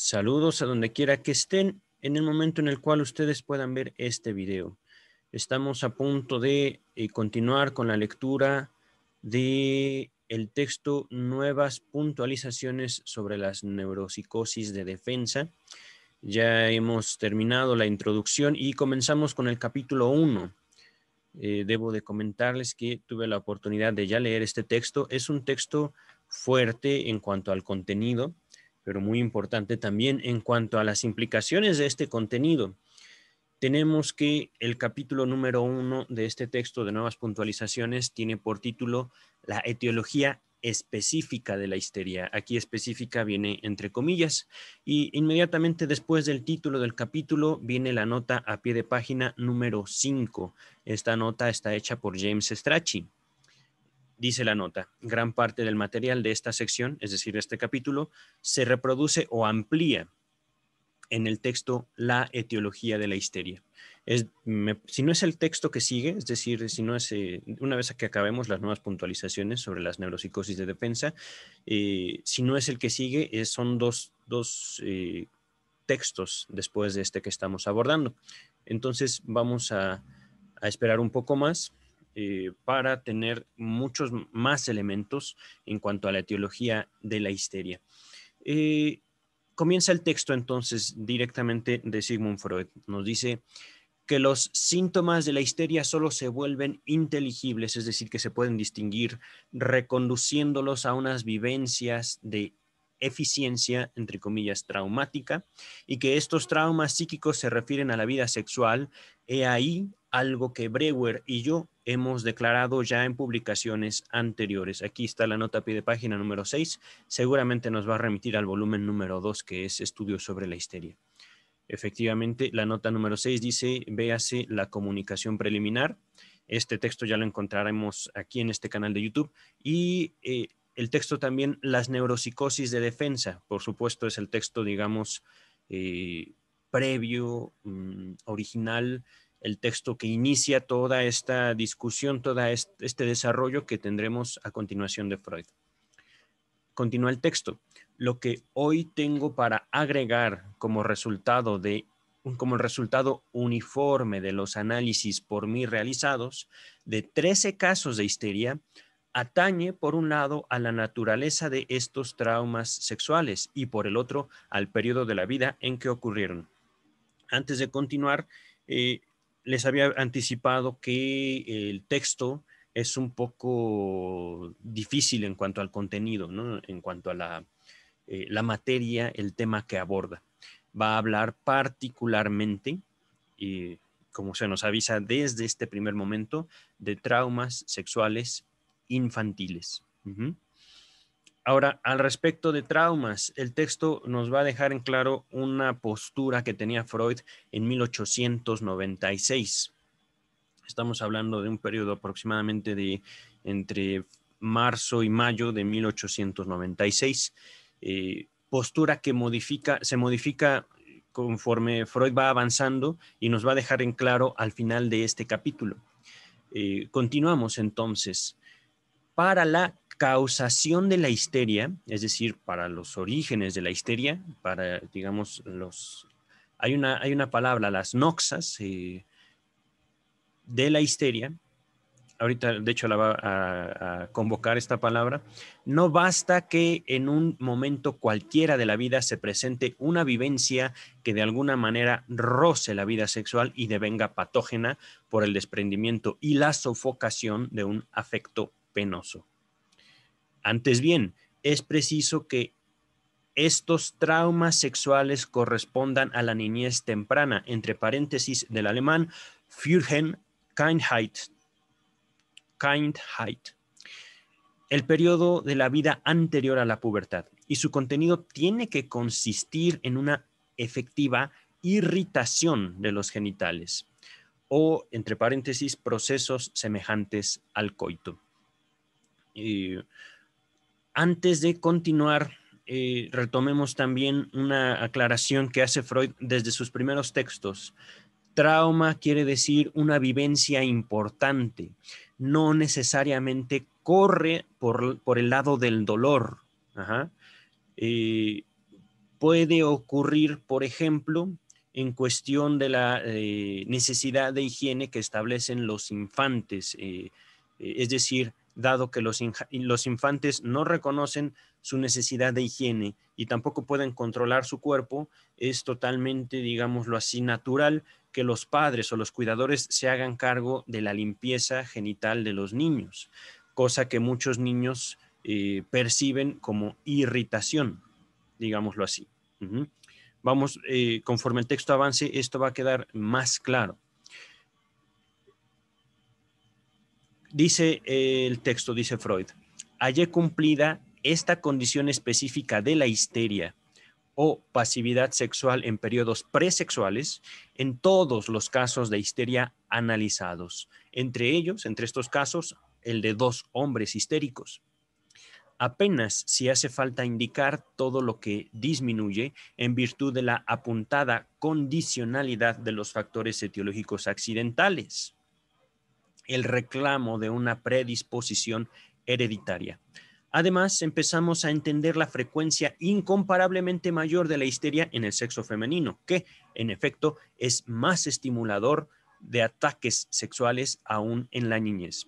Saludos a donde quiera que estén en el momento en el cual ustedes puedan ver este video. Estamos a punto de eh, continuar con la lectura de el texto Nuevas puntualizaciones sobre las neuropsicosis de defensa. Ya hemos terminado la introducción y comenzamos con el capítulo 1. Eh, debo de comentarles que tuve la oportunidad de ya leer este texto. Es un texto fuerte en cuanto al contenido pero muy importante también en cuanto a las implicaciones de este contenido. Tenemos que el capítulo número uno de este texto de nuevas puntualizaciones tiene por título La etiología específica de la histeria. Aquí específica viene entre comillas y inmediatamente después del título del capítulo viene la nota a pie de página número 5. Esta nota está hecha por James Strachey. Dice la nota, gran parte del material de esta sección, es decir, este capítulo, se reproduce o amplía en el texto La etiología de la histeria. Es, si no es el texto que sigue, es decir, si no es eh, una vez que acabemos las nuevas puntualizaciones sobre las neuropsicosis de defensa, eh, si no es el que sigue, son dos, eh, textos después de este que estamos abordando. Entonces vamos a esperar un poco más eh, para tener muchos más elementos en cuanto a la etiología de la histeria. Eh, comienza el texto entonces directamente de Sigmund Freud. Nos dice que los síntomas de la histeria solo se vuelven inteligibles, es decir, que se pueden distinguir reconduciéndolos a unas vivencias de eficiencia, entre comillas, traumática, y que estos traumas psíquicos se refieren a la vida sexual, he ahí algo que Brewer y yo hemos declarado ya en publicaciones anteriores. Aquí está la nota pie de página número 6. Seguramente nos va a remitir al volumen número 2, que es Estudios sobre la histeria. Efectivamente, la nota número 6 dice, véase la comunicación preliminar. Este texto ya lo encontraremos aquí en este canal de YouTube. Y eh, el texto también, las neuropsicosis de defensa. Por supuesto, es el texto, digamos, eh, previo, mm, original, el texto que inicia toda esta discusión, todo este desarrollo que tendremos a continuación de Freud. Continúa el texto. Lo que hoy tengo para agregar como resultado de como resultado uniforme de los análisis por mí realizados de 13 casos de histeria, atañe por un lado a la naturaleza de estos traumas sexuales y por el otro al periodo de la vida en que ocurrieron. Antes de continuar, eh, les había anticipado que el texto es un poco difícil en cuanto al contenido, ¿no? en cuanto a eh, la, materia, el tema que aborda. Va a hablar particularmente, y como se nos avisa desde este primer momento, de traumas sexuales infantiles. Ahora, al respecto de traumas, el texto nos va a dejar en claro una postura que tenía Freud en 1896. Estamos hablando de un periodo aproximadamente de entre marzo y mayo de 1896. Eh, postura que modifica, se modifica conforme Freud va avanzando y nos va a dejar en claro al final de este capítulo. Eh, continuamos entonces. Para la causación de la histeria, es decir, para los orígenes de la histeria, para, digamos, los... Hay una, hay una palabra, las noxas eh, de la histeria. Ahorita, de hecho, la va a convocar esta palabra. No basta que en un momento cualquiera de la vida se presente una vivencia que de alguna manera roce la vida sexual y devenga patógena por el desprendimiento y la sofocación de un afecto penoso. Antes bien, es preciso que estos traumas sexuales correspondan a la niñez temprana, entre paréntesis del alemán, fürgen Kindheit. Kindheit. El periodo de la vida anterior a la pubertad y su contenido tiene que consistir en una efectiva irritación de los genitales o, entre paréntesis, procesos semejantes al coito. Y, antes de continuar, eh, retomemos también una aclaración que hace Freud desde sus primeros textos. Trauma quiere decir una vivencia importante, no necesariamente corre por, el lado del dolor. Eh, puede ocurrir, por ejemplo, en cuestión de la eh, necesidad de higiene que establecen los infantes, es decir, dado que los, los infantes no reconocen su necesidad de higiene y tampoco pueden controlar su cuerpo, es totalmente, digámoslo así, natural que los padres o los cuidadores se hagan cargo de la limpieza genital de los niños, cosa que muchos niños eh, perciben como irritación, digámoslo así. Vamos, eh, conforme el texto avance, esto va a quedar más claro. Dice eh, el texto, dice Freud, hallé cumplida esta condición específica de la histeria o pasividad sexual en periodos presexuales en todos los casos de histeria analizados. Entre ellos, entre estos casos, el de dos hombres histéricos. Apenas si hace falta indicar todo lo que disminuye en virtud de la apuntada condicionalidad de los factores etiológicos accidentales el reclamo de una predisposición hereditaria. Además, empezamos a entender la frecuencia incomparablemente mayor de la histeria en el sexo femenino, que, en efecto, es más estimulador de ataques sexuales aún en la niñez.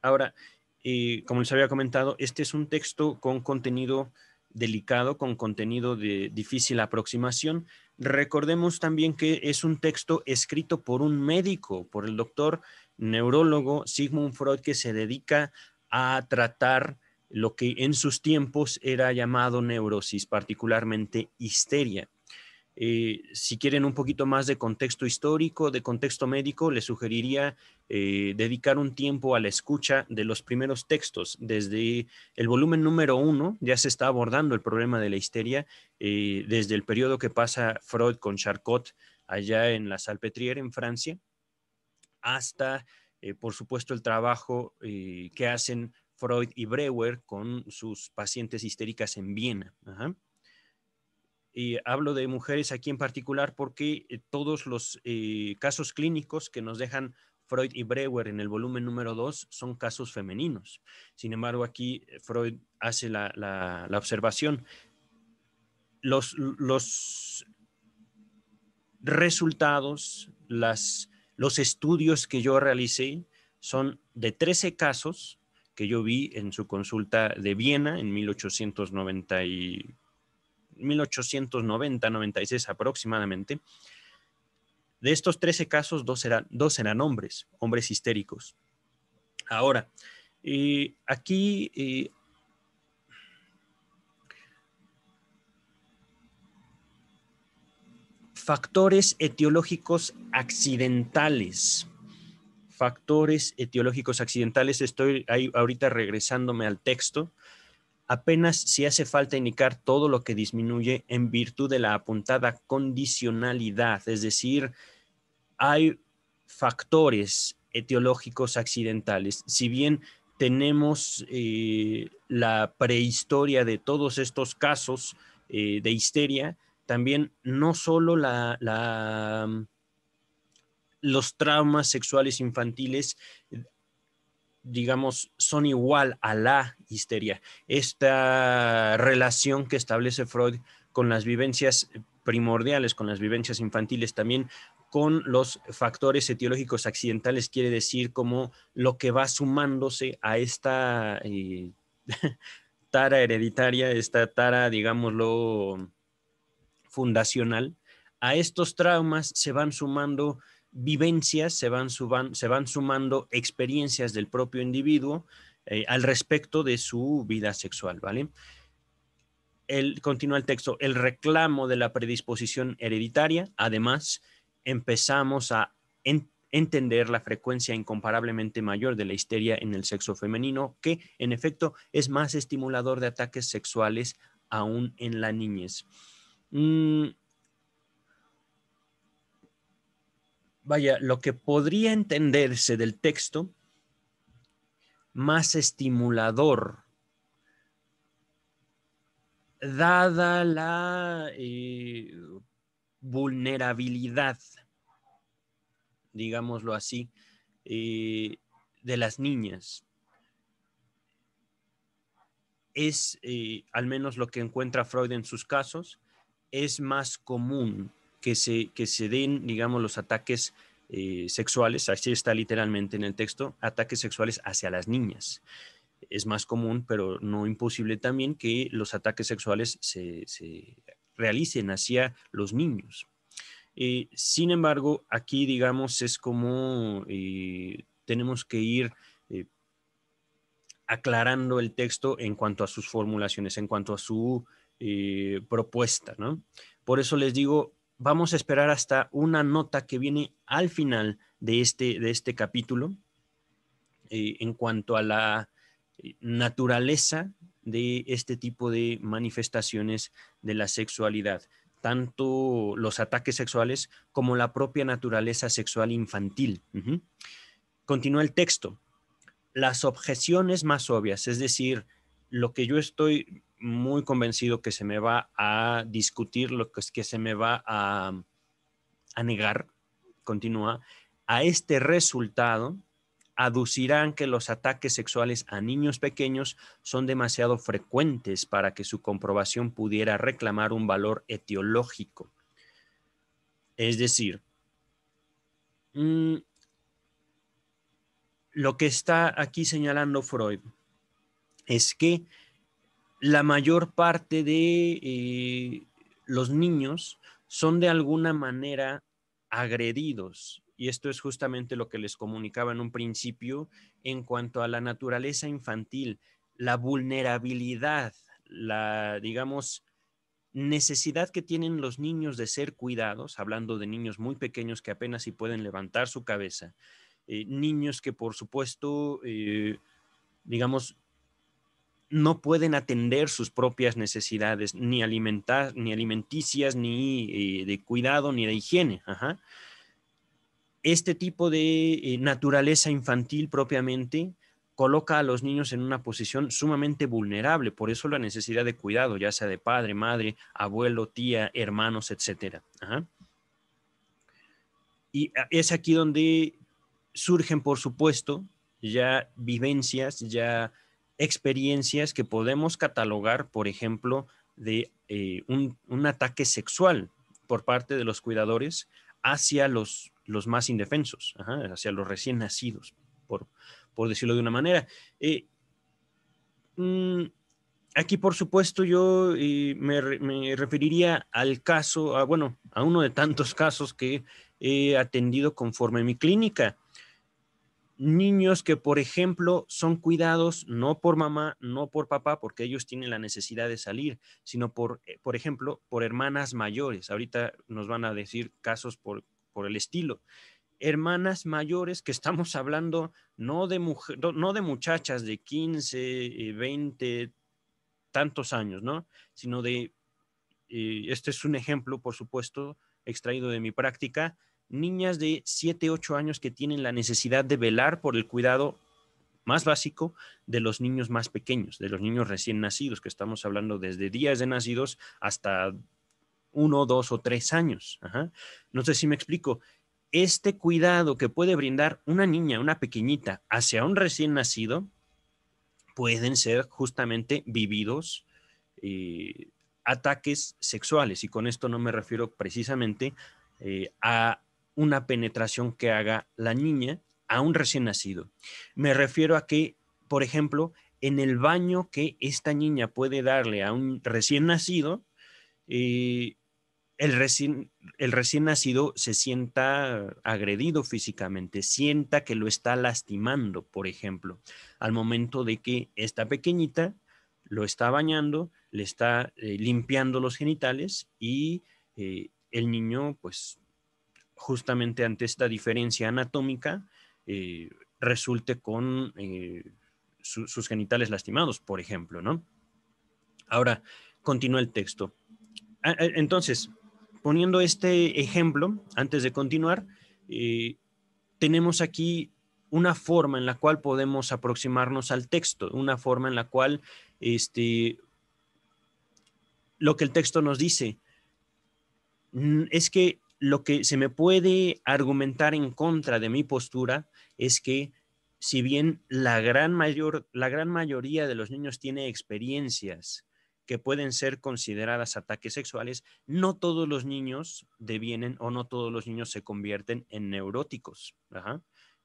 Ahora, eh, como les había comentado, este es un texto con contenido delicado, con contenido de difícil aproximación. Recordemos también que es un texto escrito por un médico, por el doctor neurólogo Sigmund Freud que se dedica a tratar lo que en sus tiempos era llamado neurosis, particularmente histeria. Eh, si quieren un poquito más de contexto histórico, de contexto médico, les sugeriría eh, dedicar un tiempo a la escucha de los primeros textos. Desde el volumen número uno ya se está abordando el problema de la histeria, eh, desde el periodo que pasa Freud con Charcot allá en la Salpêtrière, en Francia, hasta, eh, por supuesto, el trabajo eh, que hacen Freud y Breuer con sus pacientes histéricas en Viena. Y hablo de mujeres aquí en particular porque eh, todos los casos clínicos que nos dejan Freud y Breuer en el volumen número 2 son casos femeninos. Sin embargo, aquí Freud hace la, observación. los resultados, las los estudios que yo realicé son de 13 casos que yo vi en su consulta de Viena en 1890 96 aproximadamente. De estos 13 casos, dos eran, dos eran hombres, hombres histéricos. Ahora, eh, aquí eh, factores etiológicos accidentales. Factores etiológicos accidentales, estoy ahí ahorita regresándome al texto. Apenas si hace falta indicar todo lo que disminuye en virtud de la apuntada condicionalidad, es decir, hay factores etiológicos accidentales. Si bien tenemos eh, la prehistoria de todos estos casos eh, de histeria, también no solo la, mm, los traumas sexuales infantiles, digamos, son igual a la histeria. Esta relación que establece Freud con las vivencias primordiales, con las vivencias infantiles, también con los factores etiológicos accidentales, quiere decir como lo que va sumándose a esta eh, tara hereditaria, esta tara, digámoslo, fundacional, a estos traumas se van sumando vivencias, se van, se van sumando experiencias del propio individuo eh, al respecto de su vida sexual, ¿vale? El, continúa el texto, el reclamo de la predisposición hereditaria, además, empezamos a entender la frecuencia incomparablemente mayor de la histeria en el sexo femenino, que en efecto es más estimulador de ataques sexuales aún en la niñez. Mm. Vaya, lo que podría entenderse del texto más estimulador, dada la eh, vulnerabilidad, digámoslo así, eh, de las niñas. Es eh, al menos lo que encuentra Freud en sus casos, es más común que se, que se den, digamos, los ataques eh, sexuales, así está literalmente en el texto, ataques sexuales hacia las niñas. Es más común, pero no imposible también que los ataques sexuales se, realicen hacia los niños. Eh, sin embargo, aquí, digamos, es como eh, tenemos que ir aclarando el texto en cuanto a sus formulaciones, en cuanto a su eh, propuesta, ¿no? Por eso les digo, vamos a esperar hasta una nota que viene al final de este, de este capítulo eh, en cuanto a la naturaleza de este tipo de manifestaciones de la sexualidad, tanto los ataques sexuales como la propia naturaleza sexual infantil. Continúa el texto. Las objeciones más obvias, es decir, lo que yo estoy muy convencido que se me va a discutir, lo que es que se me va mm, a, negar, continúa, a este resultado aducirán que los ataques sexuales a niños pequeños son demasiado frecuentes para que su comprobación pudiera reclamar un valor etiológico. Es decir, mm, lo que está aquí señalando Freud es que la mayor parte de eh, los niños son de alguna manera agredidos. Y esto es justamente lo que les comunicaba en un principio en cuanto a la naturaleza infantil, la vulnerabilidad, la, digamos, necesidad que tienen los niños de ser cuidados, hablando de niños muy pequeños que apenas si pueden levantar su cabeza, eh, niños que por supuesto, eh, digamos, no pueden atender sus propias necesidades, ni, alimentar, ni alimenticias, ni eh, de cuidado, ni de higiene. Este tipo de eh, naturaleza infantil propiamente coloca a los niños en una posición sumamente vulnerable, por eso la necesidad de cuidado, ya sea de padre, madre, abuelo, tía, hermanos, etc. Y es aquí donde surgen, por supuesto, ya vivencias, ya experiencias que podemos catalogar, por ejemplo, de eh, un, ataque sexual por parte de los cuidadores hacia los, los más indefensos, hacia los recién nacidos, por, por decirlo de una manera. Eh, mm, aquí, por supuesto, yo eh, me, referiría al caso, a, bueno, a uno de tantos casos que he atendido conforme mi clínica niños que, por ejemplo, son cuidados no por mamá, no por papá, porque ellos tienen la necesidad de salir, sino por, eh, por ejemplo, por hermanas mayores. Ahorita nos van a decir casos por, por el estilo. Hermanas mayores que estamos hablando no de, no de muchachas de 15, 20, eh, tantos años, ¿no? Sino de, eh, este es un ejemplo, por supuesto, extraído de mi práctica, niñas de 7, 8 años que tienen la necesidad de velar por el cuidado más básico de los niños más pequeños, de los niños recién nacidos, que estamos hablando desde días de nacidos hasta uno, dos o tres años. No sé si me explico. Este cuidado que puede brindar una niña, una pequeñita, hacia un recién nacido, pueden ser justamente vividos eh, ataques sexuales. Y con esto no me refiero precisamente eh, a una penetración que haga la niña a un recién nacido. Me refiero a que, por ejemplo, en el baño que esta niña puede darle a un recién nacido, eh, el, recién, el recién nacido se sienta agredido físicamente, sienta que lo está lastimando, por ejemplo, al momento de que esta pequeñita lo está bañando, le está eh, limpiando los genitales y eh, el niño pues justamente ante esta diferencia anatómica eh, resulte con eh, sus genitales lastimados, por ejemplo, ¿no? Ahora, continúa el texto. Entonces, poniendo este ejemplo, antes de continuar, eh, tenemos aquí una forma en la cual podemos aproximarnos al texto, una forma en la cual este, lo que el texto nos dice es que lo que se me puede argumentar en contra de mi postura es que si bien la gran, mayor, la gran mayoría de los niños tiene experiencias que pueden ser consideradas ataques sexuales, no todos los niños devienen o no todos los niños se convierten en neuróticos,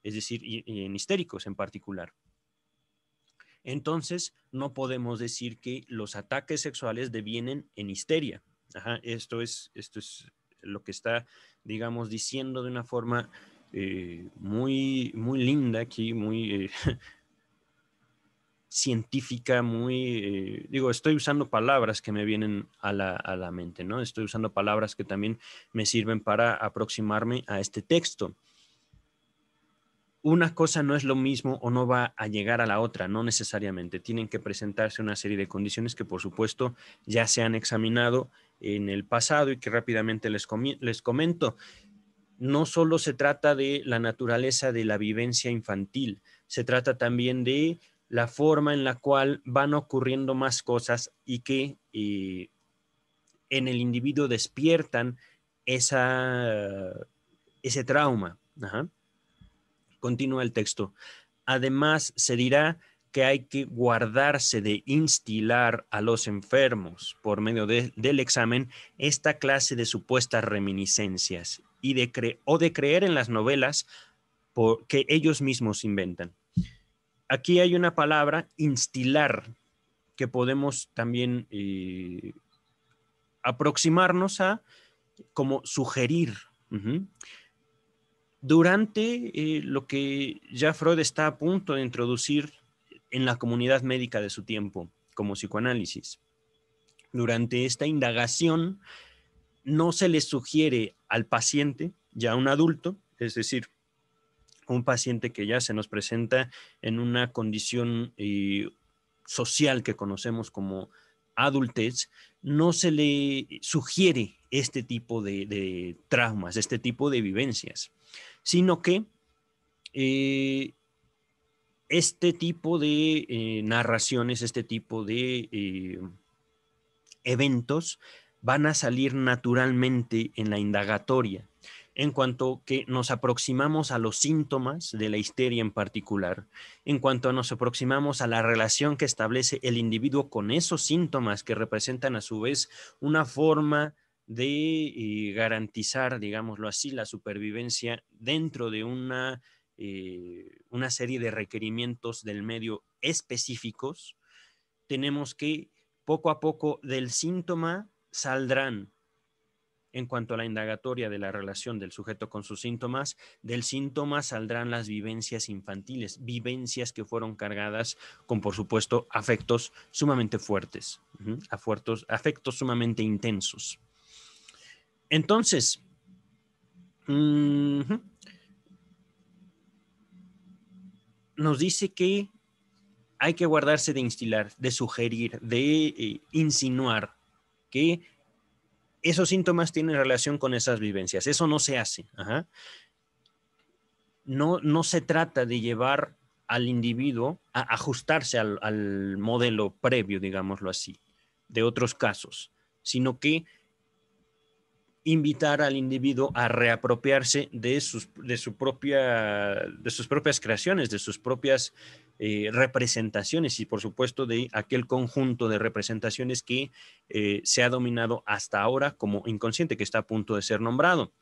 es decir, en histéricos en particular. Entonces, no podemos decir que los ataques sexuales devienen en histeria. esto, es, esto es lo que está, digamos, diciendo de una forma eh, muy, muy linda aquí, muy eh, científica, muy, eh, digo, estoy usando palabras que me vienen a la, a la, mente, ¿no? Estoy usando palabras que también me sirven para aproximarme a este texto. Una cosa no es lo mismo o no va a llegar a la otra, no necesariamente. Tienen que presentarse una serie de condiciones que por supuesto ya se han examinado en el pasado y que rápidamente les, les comento. No solo se trata de la naturaleza de la vivencia infantil, se trata también de la forma en la cual van ocurriendo más cosas y que eh, en el individuo despiertan esa, ese trauma. Continúa el texto. Además, se dirá que hay que guardarse de instilar a los enfermos por medio del examen esta clase de supuestas reminiscencias y de o de creer en las novelas porque que ellos mismos inventan. Aquí hay una palabra, instilar, que podemos también eh, aproximarnos a como sugerir. Durante eh, lo que ya Freud está a punto de introducir en la comunidad médica de su tiempo, como psicoanálisis. Durante esta indagación, no se le sugiere al paciente, ya un adulto, es decir, un paciente que ya se nos presenta en una condición eh, social que conocemos como adultez, no se le sugiere este tipo de, traumas, este tipo de vivencias, sino que eh, este tipo de eh, narraciones, este tipo de eh, eventos van a salir naturalmente en la indagatoria, en cuanto que nos aproximamos a los síntomas de la histeria en particular, en cuanto nos aproximamos a la relación que establece el individuo con esos síntomas que representan a su vez una forma de eh, garantizar, digámoslo así, la supervivencia dentro de una eh, una serie de requerimientos del medio específicos, tenemos que poco a poco del síntoma saldrán en cuanto a la indagatoria de la relación del sujeto con sus síntomas, del síntoma saldrán las vivencias infantiles, vivencias que fueron cargadas con, por supuesto, afectos sumamente fuertes, afectos, afectos sumamente intensos. Entonces, nos dice que hay que guardarse de instilar, de sugerir, de eh, insinuar que esos síntomas tienen relación con esas vivencias. Eso no se hace. No, no se trata de llevar al individuo a ajustarse al modelo previo, digámoslo así, de otros casos, sino que invitar al individuo a reapropiarse de sus, de su propia, de sus propias creaciones, de sus propias eh, representaciones y por supuesto de aquel conjunto de representaciones que eh, se ha dominado hasta ahora como inconsciente que está a punto de ser nombrado.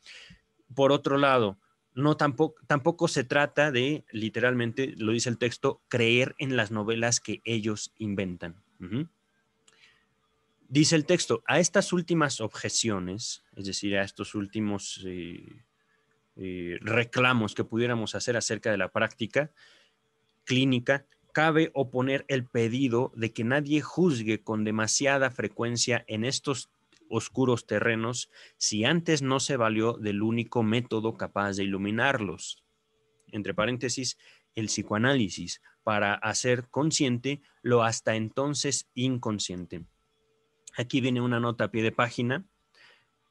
Por otro lado, no tampoco, tampoco se trata de, literalmente, lo dice el texto, creer en las novelas que ellos inventan. Dice el texto, a estas últimas objeciones, es decir, a estos últimos eh, eh, reclamos que pudiéramos hacer acerca de la práctica clínica, cabe oponer el pedido de que nadie juzgue con demasiada frecuencia en estos oscuros terrenos si antes no se valió del único método capaz de iluminarlos. Entre paréntesis, el psicoanálisis, para hacer consciente lo hasta entonces inconsciente Aquí viene una nota a pie de página,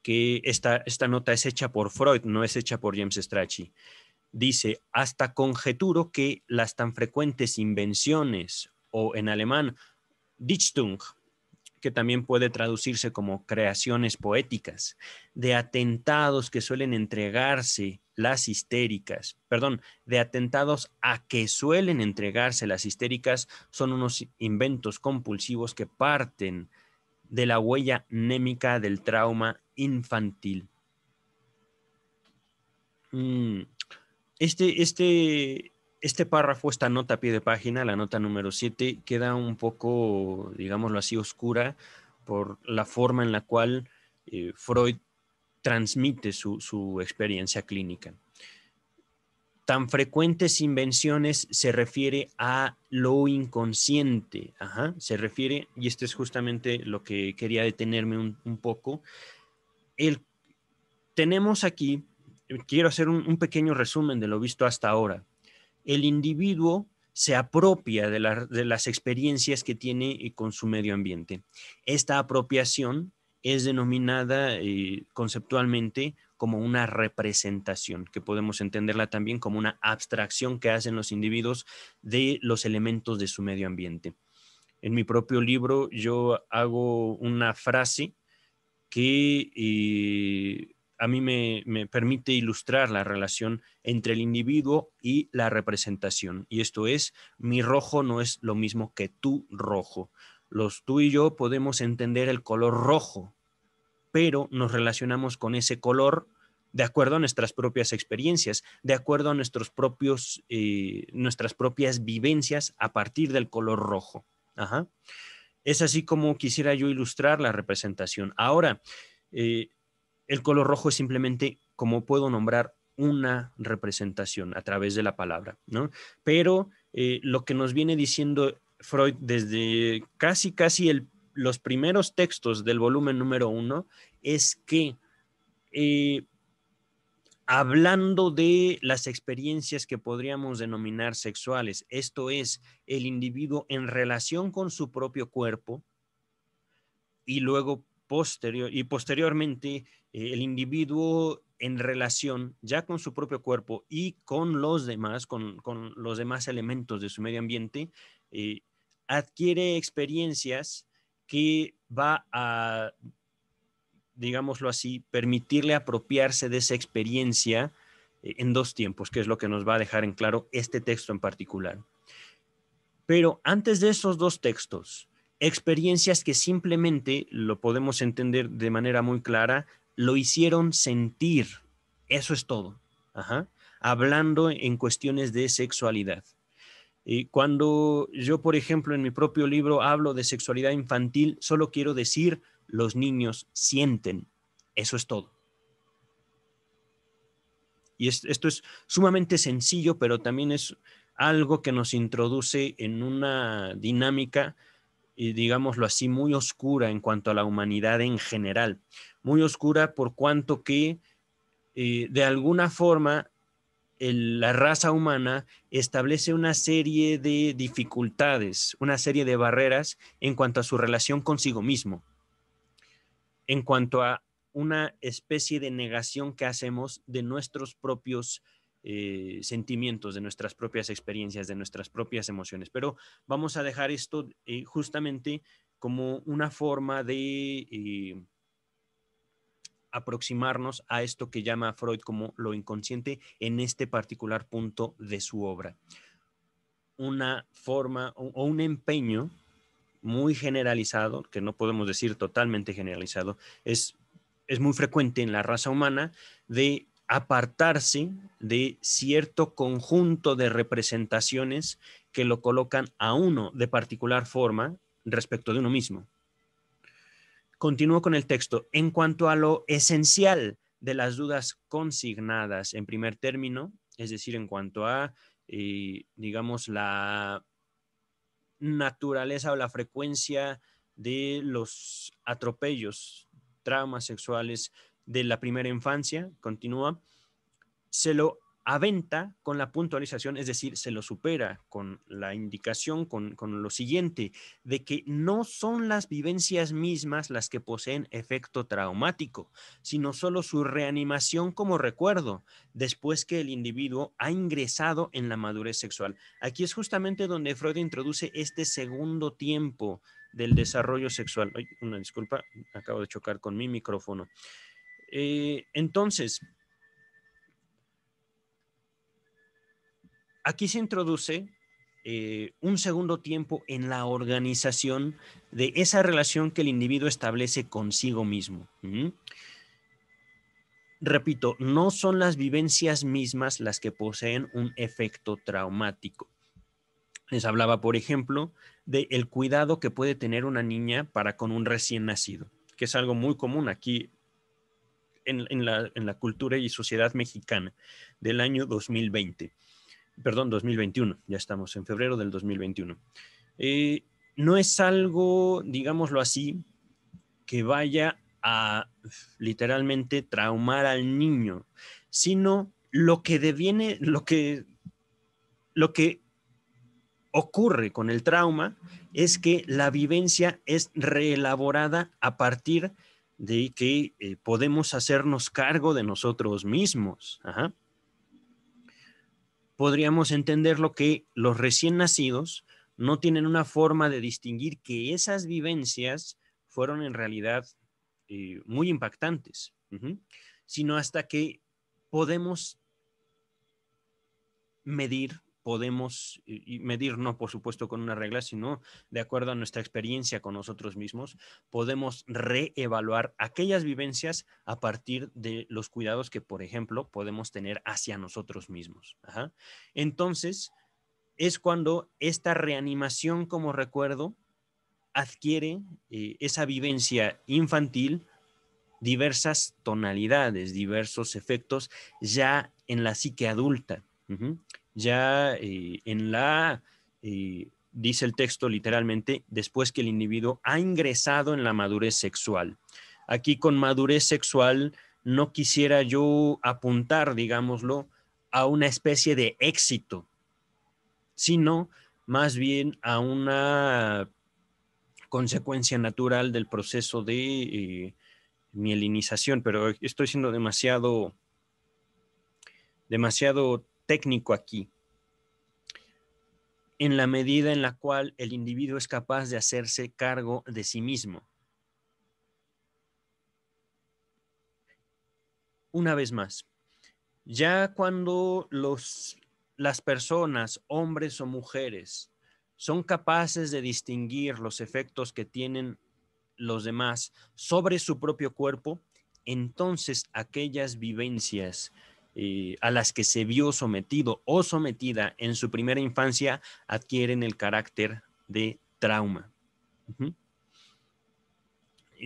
que esta, esta nota es hecha por Freud, no es hecha por James Strachey. Dice, hasta conjeturo que las tan frecuentes invenciones, o en alemán, Dichtung, que también puede traducirse como creaciones poéticas, de atentados que suelen entregarse las histéricas, perdón, de atentados a que suelen entregarse las histéricas, son unos inventos compulsivos que parten de la huella némica del trauma infantil. Mm, este, este, este párrafo, esta nota a pie de página, la nota número 7, queda un poco, digámoslo así, oscura por la forma en la cual eh, Freud transmite su experiencia clínica tan frecuentes invenciones se refiere a lo inconsciente, se refiere, y este es justamente lo que quería detenerme un, poco, el, tenemos aquí, quiero hacer un, pequeño resumen de lo visto hasta ahora, el individuo se apropia de, las experiencias que tiene eh, con su medio ambiente. Esta apropiación es denominada eh, conceptualmente como una representación, que podemos entenderla también como una abstracción que hacen los individuos de los elementos de su medio ambiente. En mi propio libro yo hago una frase que eh, a mí me, me, permite ilustrar la relación entre el individuo y la representación. Y esto es, mi rojo no es lo mismo que tu rojo. Los tú y yo podemos entender el color rojo pero nos relacionamos con ese color de acuerdo a nuestras propias experiencias, de acuerdo a nuestros propios, eh, nuestras propias vivencias a partir del color rojo. Es así como quisiera yo ilustrar la representación. Ahora, eh, el color rojo es simplemente como puedo nombrar una representación a través de la palabra, ¿no? Pero eh, lo que nos viene diciendo Freud desde casi, casi el los primeros textos del volumen número uno es que eh, hablando de las experiencias que podríamos denominar sexuales, esto es, el individuo en relación con su propio cuerpo y luego posterior y posteriormente eh, el individuo en relación ya con su propio cuerpo y con los demás, con, los demás elementos de su medio ambiente, eh, adquiere experiencias que va a, digámoslo así, permitirle apropiarse de esa experiencia eh, en dos tiempos, que es lo que nos va a dejar en claro este texto en particular. Pero antes de esos dos textos, experiencias que simplemente, lo podemos entender de manera muy clara, lo hicieron sentir. Eso es todo. Hablando en cuestiones de sexualidad. Y cuando yo, por ejemplo, en mi propio libro hablo de sexualidad infantil, solo quiero decir, los niños sienten. Eso es todo. Y esto es sumamente sencillo, pero también es algo que nos introduce en una dinámica, digámoslo así, muy oscura en cuanto a la humanidad en general. Muy oscura por cuanto que eh, de alguna forma la raza humana establece una serie de dificultades, una serie de barreras en cuanto a su relación consigo mismo, en cuanto a una especie de negación que hacemos de nuestros propios eh, sentimientos, de nuestras propias experiencias, de nuestras propias emociones. Pero vamos a dejar esto eh, justamente como una forma de... Eh, aproximarnos a esto que llama Freud como lo inconsciente en este particular punto de su obra. Una forma o un empeño muy generalizado, que no podemos decir totalmente generalizado, es, es muy frecuente en la raza humana de apartarse de cierto conjunto de representaciones que lo colocan a uno de particular forma respecto de uno mismo. Continúo con el texto. En cuanto a lo esencial de las dudas consignadas en primer término, es decir, en cuanto a, eh, digamos, la naturaleza o la frecuencia de los atropellos, traumas sexuales de la primera infancia, continúa, se lo Aventa venta con la puntualización, es decir, se lo supera con la indicación, con, con, lo siguiente, de que no son las vivencias mismas las que poseen efecto traumático, sino solo su reanimación como recuerdo después que el individuo ha ingresado en la madurez sexual. Aquí es justamente donde Freud introduce este segundo tiempo del desarrollo sexual. una disculpa, acabo de chocar con mi micrófono. Eh, entonces, aquí se introduce eh, un segundo tiempo en la organización de esa relación que el individuo establece consigo mismo. Repito, no son las vivencias mismas las que poseen un efecto traumático. Les hablaba, por ejemplo, del cuidado que puede tener una niña para con un recién nacido, que es algo muy común aquí en, la, en la cultura y sociedad mexicana del año 2020 perdón, 2021, ya estamos en febrero del 2021. Eh, no es algo, digámoslo así, que vaya a literalmente traumar al niño, sino lo que deviene, lo que, lo que ocurre con el trauma es que la vivencia es reelaborada a partir de que eh, podemos hacernos cargo de nosotros mismos. Ajá podríamos entender lo que los recién nacidos no tienen una forma de distinguir que esas vivencias fueron en realidad eh, muy impactantes, sino hasta que podemos medir podemos medir, no por supuesto con una regla, sino de acuerdo a nuestra experiencia con nosotros mismos, podemos reevaluar aquellas vivencias a partir de los cuidados que, por ejemplo, podemos tener hacia nosotros mismos. Entonces, es cuando esta reanimación como recuerdo adquiere eh, esa vivencia infantil, diversas tonalidades, diversos efectos ya en la psique adulta ya eh, en la, eh, dice el texto literalmente, después que el individuo ha ingresado en la madurez sexual. Aquí con madurez sexual no quisiera yo apuntar, digámoslo, a una especie de éxito, sino más bien a una consecuencia natural del proceso de eh, mielinización, pero estoy siendo demasiado, demasiado técnico aquí, en la medida en la cual el individuo es capaz de hacerse cargo de sí mismo. Una vez más, ya cuando los, las personas, hombres o mujeres, son capaces de distinguir los efectos que tienen los demás sobre su propio cuerpo, entonces aquellas vivencias eh, a las que se vio sometido o sometida en su primera infancia adquieren el carácter de trauma.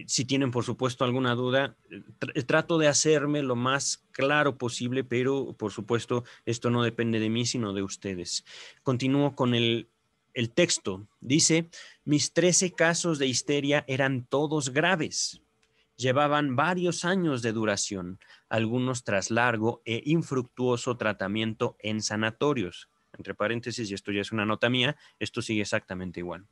Si tienen, por supuesto, alguna duda, eh, eh, trato de hacerme lo más claro posible, pero, por supuesto, esto no depende de mí, sino de ustedes. Continúo con el el texto. Dice, mis 13 casos de histeria eran todos graves. Llevaban varios años de duración algunos tras largo e infructuoso tratamiento en sanatorios. Entre paréntesis, y esto ya es una nota mía, esto sigue exactamente igual.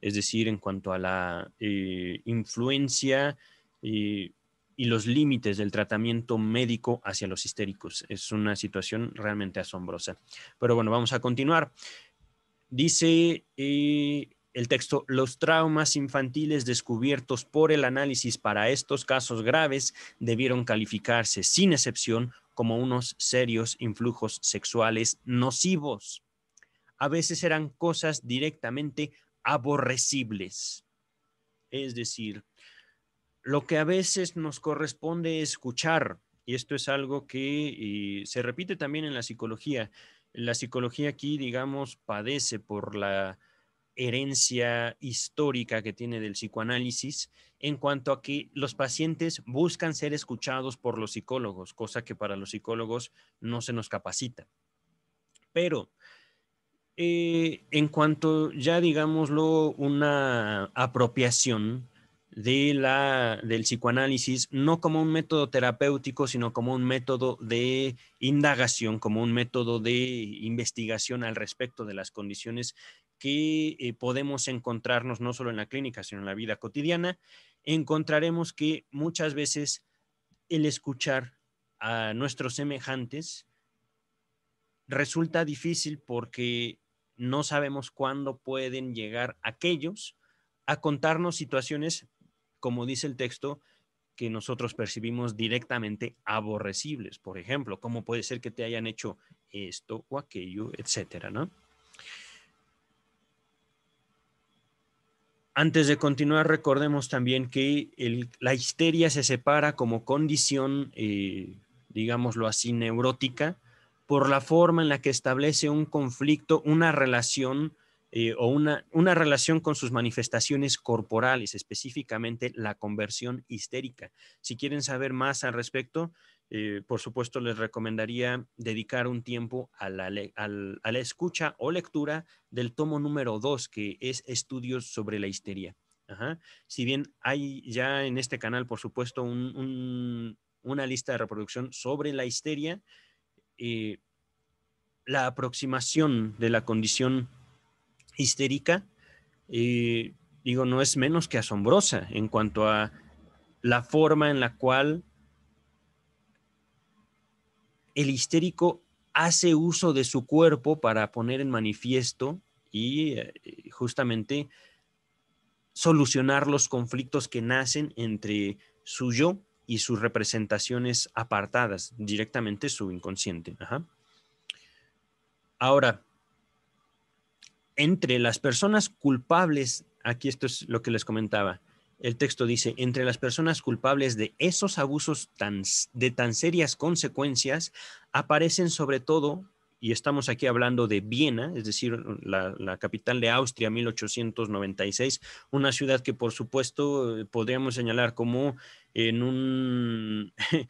Es decir, en cuanto a la eh, influencia eh, y los límites del tratamiento médico hacia los histéricos. Es una situación realmente asombrosa. Pero bueno, vamos a continuar. Dice eh, el texto, los traumas infantiles descubiertos por el análisis para estos casos graves debieron calificarse sin excepción como unos serios influjos sexuales nocivos. A veces eran cosas directamente aborrecibles. Es decir, lo que a veces nos corresponde escuchar, y esto es algo que eh, se repite también en la psicología, la psicología aquí, digamos, padece por la herencia histórica que tiene del psicoanálisis en cuanto a que los pacientes buscan ser escuchados por los psicólogos, cosa que para los psicólogos no se nos capacita. Pero eh, en cuanto ya digámoslo una apropiación de la, del psicoanálisis, no como un método terapéutico, sino como un método de indagación, como un método de investigación al respecto de las condiciones que eh, podemos encontrarnos no solo en la clínica, sino en la vida cotidiana, encontraremos que muchas veces el escuchar a nuestros semejantes resulta difícil porque no sabemos cuándo pueden llegar aquellos a contarnos situaciones, como dice el texto, que nosotros percibimos directamente aborrecibles. Por ejemplo, cómo puede ser que te hayan hecho esto o aquello, etcétera, ¿no? Antes de continuar, recordemos también que la histeria se separa como condición, eh, digámoslo así, neurótica, por la forma en la que establece un conflicto, una relación eh, o una, una relación con sus manifestaciones corporales, específicamente la conversión histérica. Si quieren saber más al respecto, eh, por supuesto, les recomendaría dedicar un tiempo a la, escucha o lectura del tomo número 2, que es Estudios sobre la histeria. Si bien hay ya en este canal, por supuesto, una lista de reproducción sobre la histeria, eh, la aproximación de la condición histérica, eh, digo, no es menos que asombrosa en cuanto a la forma en la cual el histérico hace uso de su cuerpo para poner en manifiesto y eh, justamente solucionar los conflictos que nacen entre su yo y sus representaciones apartadas, directamente su inconsciente. Ahora, entre las personas culpables, aquí esto es lo que les comentaba, el texto dice, entre las personas culpables de esos abusos tan, de tan serias consecuencias aparecen sobre todo, y estamos aquí hablando de Viena, es decir, la, capital de Austria, 1896, una ciudad que por supuesto podríamos señalar como en un...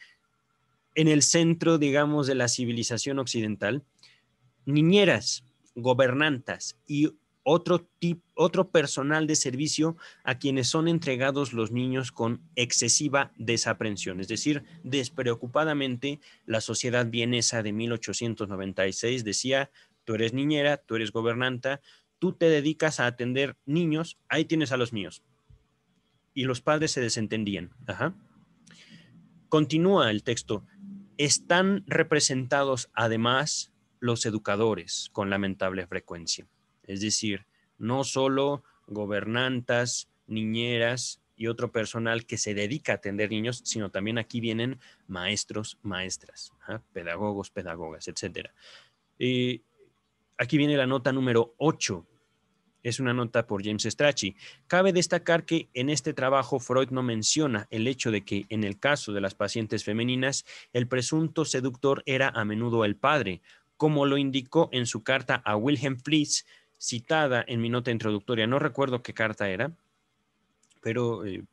en el centro, digamos, de la civilización occidental, niñeras, gobernantas y otro, personal de servicio a quienes son entregados los niños con excesiva desaprensión. Es decir, despreocupadamente, la sociedad vienesa de 1896 decía, tú eres niñera, tú eres gobernanta, tú te dedicas a atender niños, ahí tienes a los míos. Y los padres se desentendían. Continúa el texto. Están representados además los educadores con lamentable frecuencia es decir, no solo gobernantas, niñeras y otro personal que se dedica a atender niños, sino también aquí vienen maestros, maestras, pedagogos, pedagogas, etc. Y eh, aquí viene la nota número 8. Es una nota por James Strachey. Cabe destacar que en este trabajo Freud no menciona el hecho de que en el caso de las pacientes femeninas, el presunto seductor era a menudo el padre, como lo indicó en su carta a Wilhelm Fliess, citada en mi nota introductoria. No recuerdo qué carta era, pero eh,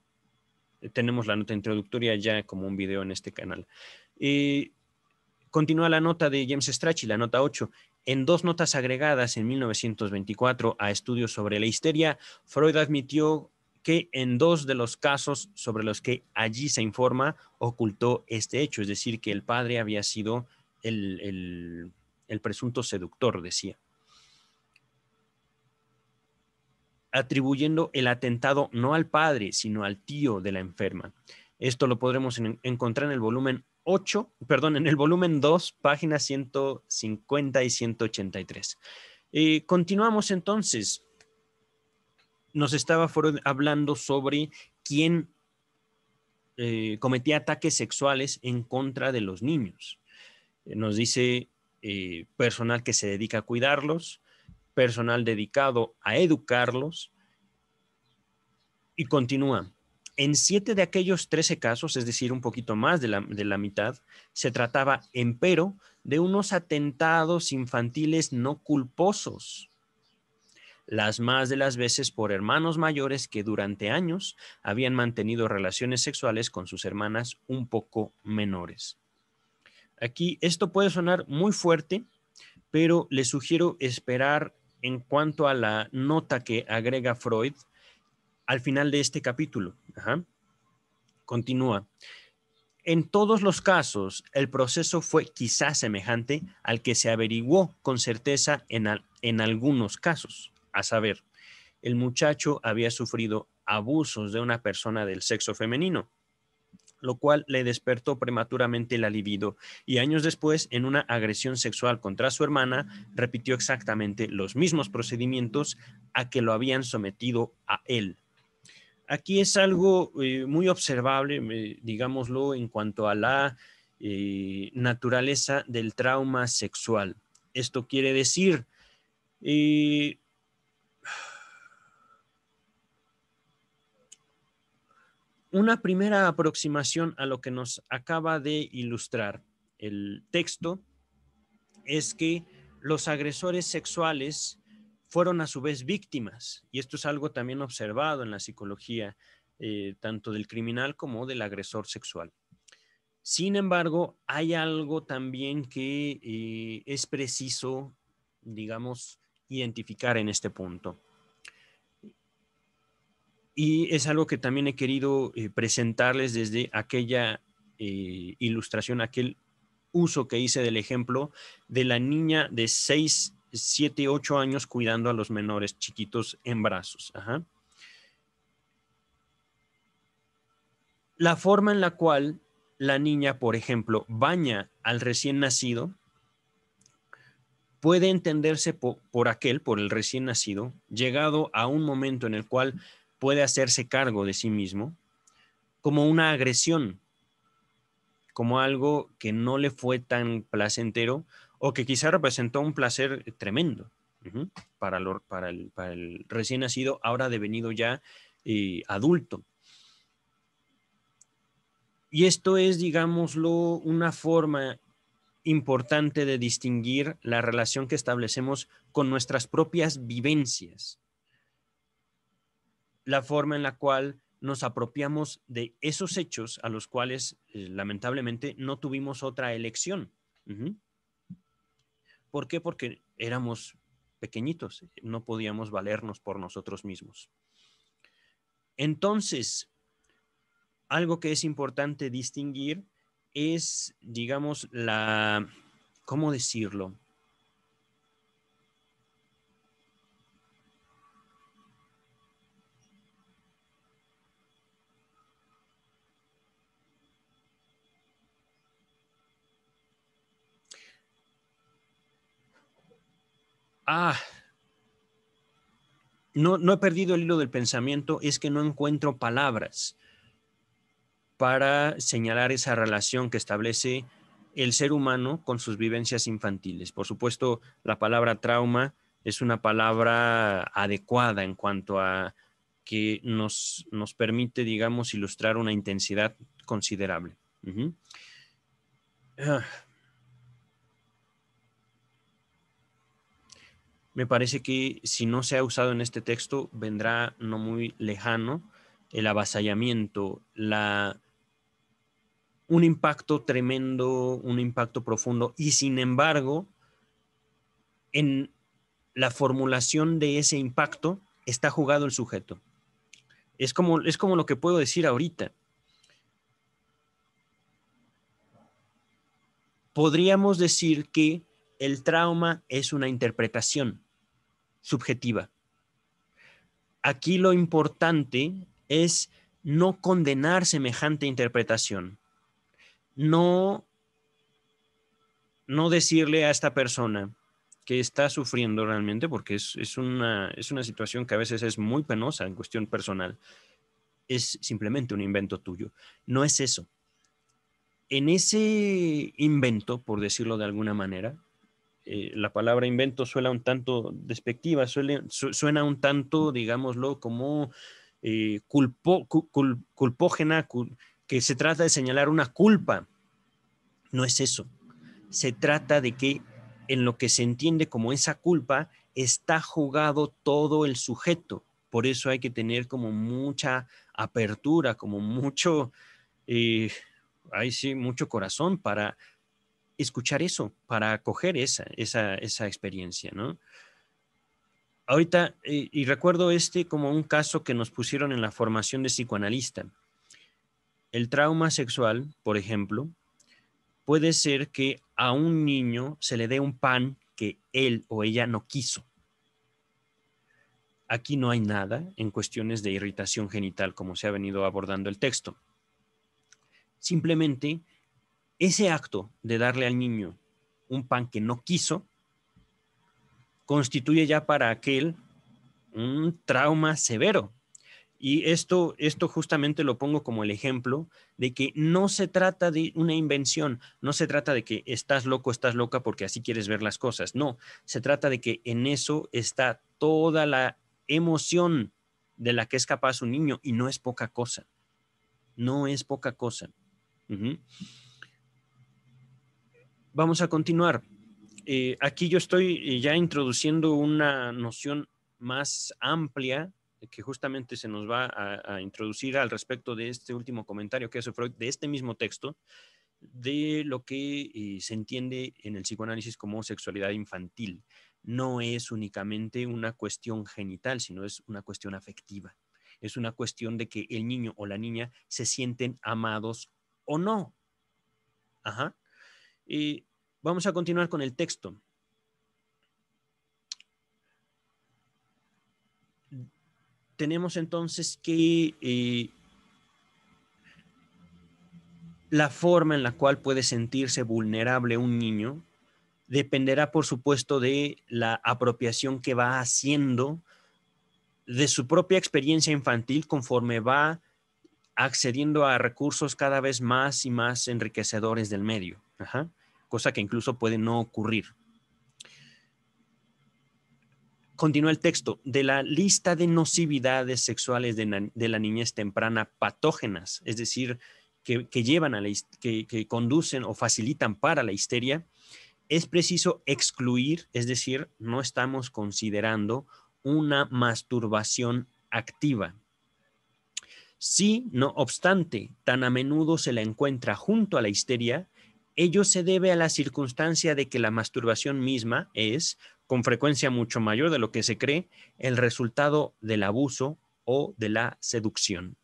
tenemos la nota introductoria ya como un video en este canal. Eh, continúa la nota de James Strachey, la nota 8. En dos notas agregadas en 1924 a estudios sobre la histeria, Freud admitió que en dos de los casos sobre los que allí se informa ocultó este hecho, es decir, que el padre había sido el, el, el presunto seductor, decía. atribuyendo el atentado no al padre, sino al tío de la enferma. Esto lo podremos encontrar en el volumen 8, perdón, en el volumen 2, páginas 150 y 183. Eh, continuamos entonces. Nos estaba hablando sobre quién eh, cometía ataques sexuales en contra de los niños. Nos dice eh, personal que se dedica a cuidarlos, personal dedicado a educarlos. Y continúa. En siete de aquellos trece casos, es decir, un poquito más de la, mitad, se trataba, empero, de unos atentados infantiles no culposos, las más de las veces por hermanos mayores que durante años habían mantenido relaciones sexuales con sus hermanas un poco menores. Aquí esto puede sonar muy fuerte, pero les sugiero esperar en cuanto a la nota que agrega Freud al final de este capítulo. Continúa. En todos los casos, el proceso fue quizás semejante al que se averiguó con certeza en, en algunos casos, a saber, el muchacho había sufrido abusos de una persona del sexo femenino lo cual le despertó prematuramente la libido y años después, en una agresión sexual contra su hermana, repitió exactamente los mismos procedimientos a que lo habían sometido a él. Aquí es algo eh, muy observable, eh, digámoslo, en cuanto a la eh, naturaleza del trauma sexual. Esto quiere decir, una primera aproximación a lo que nos acaba de ilustrar el texto es que los agresores sexuales fueron a su vez víctimas, y esto es algo también observado en la psicología, eh, tanto del criminal como del agresor sexual. Sin embargo, hay algo también que eh, es preciso, digamos, identificar en este punto. Y es algo que también he querido eh, presentarles desde aquella eh, ilustración, aquel uso que hice del ejemplo de la niña de 6, 7, 8 años cuidando a los menores chiquitos en brazos. La forma en la cual la niña, por ejemplo, baña al recién nacido, puede entenderse por, aquel, por el recién nacido, llegado a un momento en el cual puede hacerse cargo de sí mismo como una agresión, como algo que no le fue tan placentero o que quizá representó un placer tremendo para, el, recién nacido, ahora devenido ya eh, adulto. Y esto es, digámoslo, una forma importante de distinguir la relación que establecemos con nuestras propias vivencias la forma en la cual nos apropiamos de esos hechos a los cuales eh, lamentablemente no tuvimos otra elección. ¿Por qué? Porque éramos pequeñitos, no podíamos valernos por nosotros mismos. Entonces, algo que es importante distinguir es, digamos, la, ¿cómo decirlo? ah, no, no he perdido el hilo del pensamiento, es que no encuentro palabras para señalar esa relación que establece el ser humano con sus vivencias infantiles. Por supuesto, la palabra trauma es una palabra adecuada en cuanto a que nos, nos permite, digamos, ilustrar una intensidad considerable. me parece que si no se ha usado en este texto, vendrá no muy lejano el avasallamiento, la, un impacto tremendo, un impacto profundo, y sin embargo, en la formulación de ese impacto está jugado el sujeto. Es como, es como lo que puedo decir ahorita. Podríamos decir que el trauma es una interpretación subjetiva. Aquí lo importante es no condenar semejante interpretación, no, no decirle a esta persona que está sufriendo realmente, porque es, una, es una situación que a veces es muy penosa en cuestión personal, es simplemente un invento tuyo. No es eso. En ese invento, por decirlo de alguna manera, eh, la palabra invento suena un tanto despectiva, suena un tanto, digámoslo, como eh, culpógena, que se trata de señalar una culpa. No es eso. Se trata de que en lo que se entiende como esa culpa está jugado todo el sujeto. Por eso hay que tener como mucha apertura, como mucho, eh, mucho corazón para escuchar eso, para acoger esa, esa, esa experiencia, ¿no? Ahorita, y, eh, y recuerdo este como un caso que nos pusieron en la formación de psicoanalista. El trauma sexual, por ejemplo, puede ser que a un niño se le dé un pan que él o ella no quiso. Aquí no hay nada en cuestiones de irritación genital, como se ha venido abordando el texto. Simplemente ese acto de darle al niño un pan que no quiso constituye ya para aquel un trauma severo. Y esto, esto justamente lo pongo como el ejemplo de que no se trata de una invención, no se trata de que estás loco, estás loca porque así quieres ver las cosas, no, se trata de que en eso está toda la emoción de la que es capaz un niño y no es poca cosa, no es poca cosa vamos a continuar. Eh, aquí yo estoy eh, ya introduciendo una noción más amplia que justamente se nos va a, introducir al respecto de este último comentario que hace Freud, de este mismo texto, de lo que eh, se entiende en el psicoanálisis como sexualidad infantil. No es únicamente una cuestión genital, sino es una cuestión afectiva. Es una cuestión de que el niño o la niña se sienten amados o no. Ajá. Y vamos a continuar con el texto. Tenemos entonces que eh, la forma en la cual puede sentirse vulnerable un niño dependerá, por supuesto, de la apropiación que va haciendo de su propia experiencia infantil conforme va accediendo a recursos cada vez más y más enriquecedores del medio. Cosa que incluso puede no ocurrir. Continúa el texto. De la lista de nocividades sexuales de, la niñez temprana patógenas, es decir, que, llevan a la, que, que conducen o facilitan para la histeria, es preciso excluir, es decir, no estamos considerando una masturbación activa. Si, no obstante, tan a menudo se la encuentra junto a la histeria, ello se debe a la circunstancia de que la masturbación misma es, con frecuencia mucho mayor de lo que se cree, el resultado del abuso o de la seducción.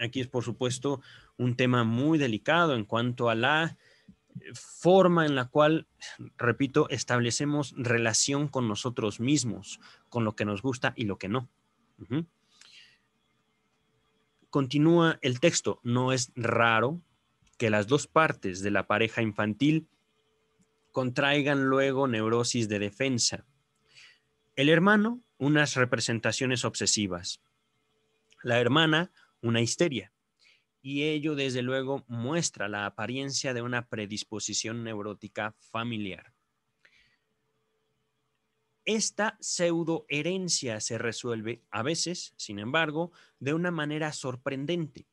Aquí es, por supuesto, un tema muy delicado en cuanto a la forma en la cual, repito, establecemos relación con nosotros mismos, con lo que nos gusta y lo que no. Continúa el texto, no es raro las dos partes de la pareja infantil contraigan luego neurosis de defensa. El hermano, unas representaciones obsesivas. La hermana, una histeria. Y ello, desde luego, muestra la apariencia de una predisposición neurótica familiar. Esta pseudoherencia se resuelve a veces, sin embargo, de una manera sorprendente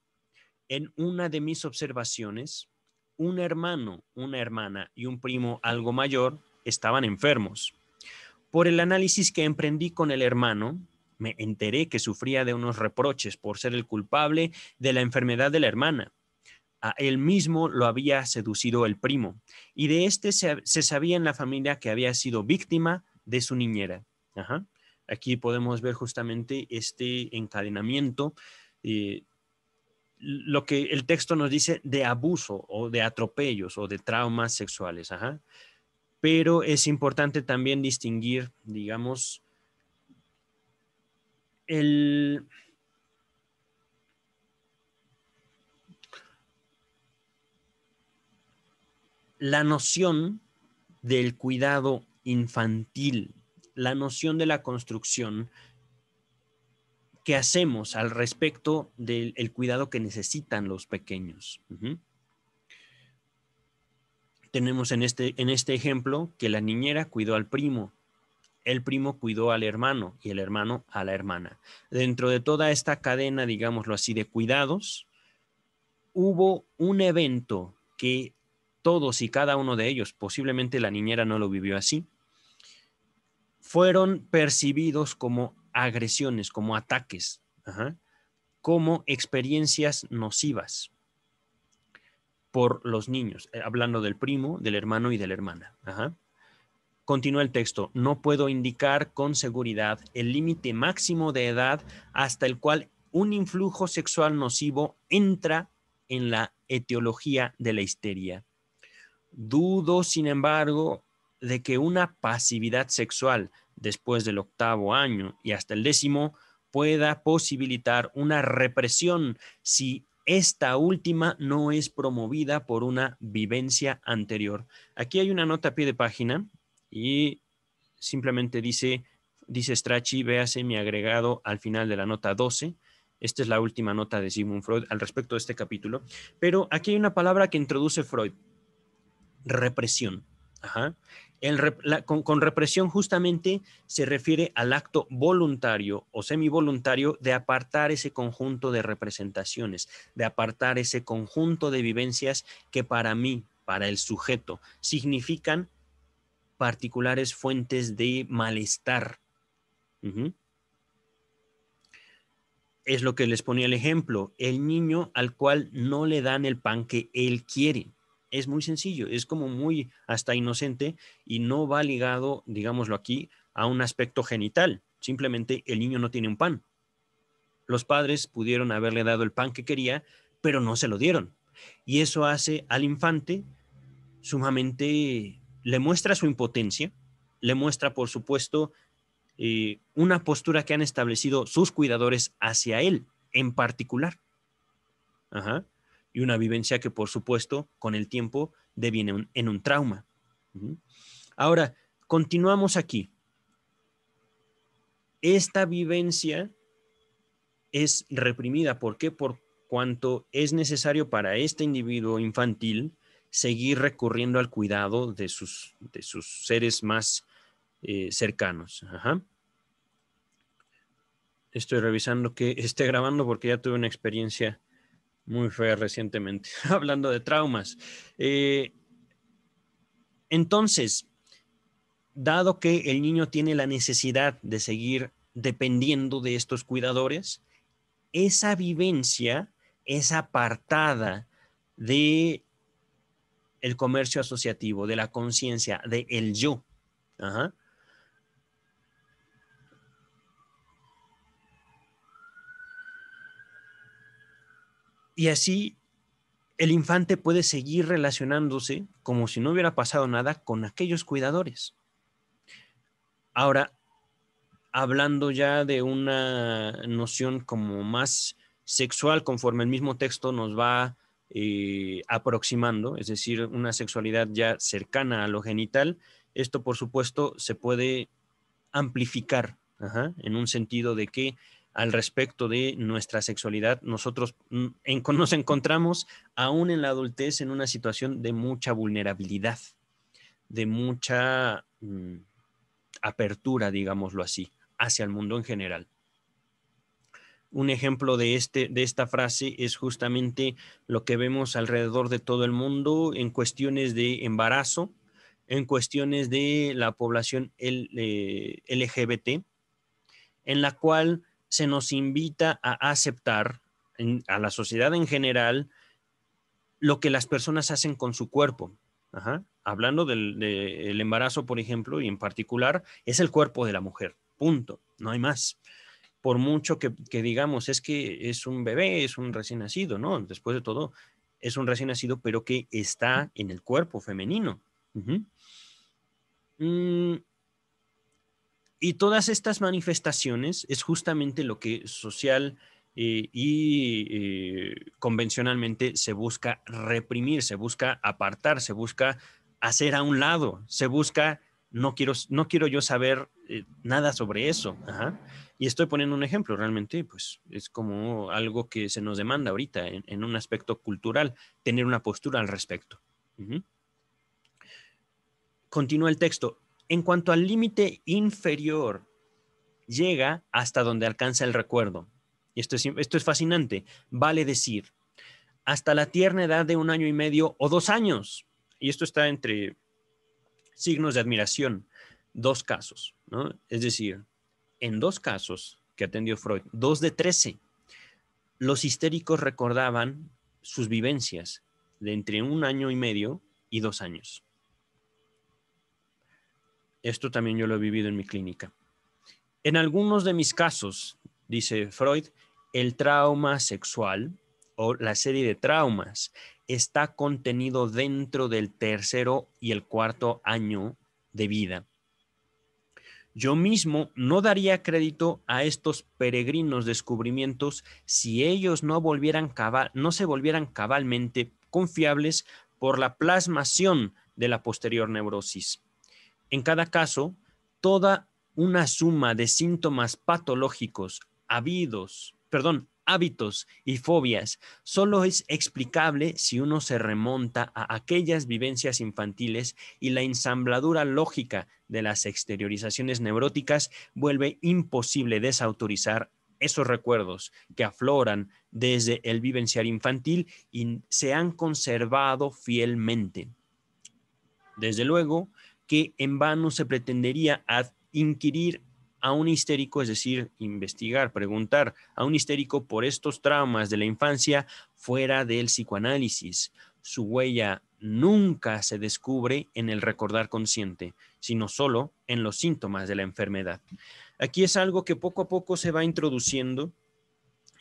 en una de mis observaciones, un hermano, una hermana y un primo algo mayor estaban enfermos. Por el análisis que emprendí con el hermano, me enteré que sufría de unos reproches por ser el culpable de la enfermedad de la hermana. A él mismo lo había seducido el primo, y de este se, sabía en la familia que había sido víctima de su niñera. Aquí podemos ver justamente este encadenamiento eh, lo que el texto nos dice de abuso o de atropellos o de traumas sexuales. Pero es importante también distinguir, digamos, el... la noción del cuidado infantil, la noción de la construcción qué hacemos al respecto del cuidado que necesitan los pequeños. Tenemos en este, en este ejemplo que la niñera cuidó al primo, el primo cuidó al hermano y el hermano a la hermana. Dentro de toda esta cadena, digámoslo así, de cuidados, hubo un evento que todos y cada uno de ellos, posiblemente la niñera no lo vivió así, fueron percibidos como agresiones, como ataques, como experiencias nocivas por los niños, eh, hablando del primo, del hermano y de la hermana. Continúa el texto, no puedo indicar con seguridad el límite máximo de edad hasta el cual un influjo sexual nocivo entra en la etiología de la histeria. Dudo, sin embargo, de que una pasividad sexual después del octavo año y hasta el décimo pueda posibilitar una represión si esta última no es promovida por una vivencia anterior. Aquí hay una nota a pie de página y simplemente dice, dice Strachey, véase mi agregado al final de la nota 12. Esta es la última nota de Sigmund Freud al respecto de este capítulo. Pero aquí hay una palabra que introduce Freud, represión. Ajá con, represión justamente se refiere al acto voluntario o semivoluntario de apartar ese conjunto de representaciones, de apartar ese conjunto de vivencias que para mí, para el sujeto, significan particulares fuentes de malestar. Es lo que les ponía el ejemplo, el niño al cual no le dan el pan que él quiere es muy sencillo, es como muy hasta inocente y no va ligado, digámoslo aquí, a un aspecto genital. Simplemente el niño no tiene un pan. Los padres pudieron haberle dado el pan que quería, pero no se lo dieron. Y eso hace al infante sumamente, le muestra su impotencia, le muestra, por supuesto, eh, una postura que han establecido sus cuidadores hacia él en particular. Ajá y una vivencia que, por supuesto, con el tiempo deviene en un trauma. Ahora, continuamos aquí. Esta vivencia es reprimida. ¿Por qué? Por cuanto es necesario para este individuo infantil seguir recurriendo al cuidado de sus, de sus seres más eh, cercanos. Estoy revisando que esté grabando porque ya tuve una experiencia muy fea recientemente, hablando de traumas. Eh, entonces, dado que el niño tiene la necesidad de seguir dependiendo de estos cuidadores, esa vivencia es apartada de el comercio asociativo, de la conciencia, de el yo. Ajá. Y así el infante puede seguir relacionándose como si no hubiera pasado nada con aquellos cuidadores. Ahora, hablando ya de una noción como más sexual conforme el mismo texto nos va eh, aproximando, es decir, una sexualidad ya cercana a lo genital, esto por supuesto se puede amplificar en un sentido de que al respecto de nuestra sexualidad, nosotros mm, nos encontramos aún en la adultez en una situación de mucha vulnerabilidad, de mucha mm, apertura, digámoslo así, hacia el mundo en general. Un ejemplo de, este, de esta frase es justamente lo que vemos alrededor de todo el mundo en cuestiones de embarazo, en cuestiones de la población LGBT, eh, en la cual se nos invita a aceptar a la sociedad en general lo que las personas hacen con su cuerpo. Hablando del embarazo, por ejemplo, y en particular, es el cuerpo de la mujer, punto, no hay más. Por mucho que, digamos, es que es un bebé, es un recién nacido, ¿no? Después de todo, es un recién nacido, pero que está en el cuerpo femenino. Y todas estas manifestaciones es justamente lo que social eh, y eh, convencionalmente se busca reprimir, se busca apartar, se busca hacer a un lado, se busca, no quiero, no quiero yo saber eh, nada sobre eso. Y estoy poniendo un ejemplo, realmente, pues es como algo que se nos demanda ahorita en, un aspecto cultural, tener una postura al respecto. Continúa el texto en cuanto al límite inferior, llega hasta donde alcanza el recuerdo. Y esto es, fascinante. Vale decir, hasta la tierna edad de un año y medio o dos años. Y esto está entre signos de admiración. Dos casos, ¿no? Es decir, en dos casos que atendió Freud, dos de trece, los histéricos recordaban sus vivencias de entre un año y medio y dos años. Esto también yo lo he vivido en mi clínica. En algunos de mis casos, dice Freud, el trauma sexual o la serie de traumas está contenido dentro del tercero y el cuarto año de vida. Yo mismo no daría crédito a estos peregrinos descubrimientos si ellos no, volvieran no se volvieran cabalmente confiables por la plasmación de la posterior neurosis. En cada caso, toda una suma de síntomas patológicos habidos, perdón, hábitos y fobias solo es explicable si uno se remonta a aquellas vivencias infantiles y la ensambladura lógica de las exteriorizaciones neuróticas vuelve imposible desautorizar esos recuerdos que afloran desde el vivenciar infantil y se han conservado fielmente. Desde luego, que en vano se pretendería inquirir a un histérico, es decir, investigar, preguntar a un histérico por estos traumas de la infancia fuera del psicoanálisis. Su huella nunca se descubre en el recordar consciente, sino solo en los síntomas de la enfermedad. Aquí es algo que poco a poco se va introduciendo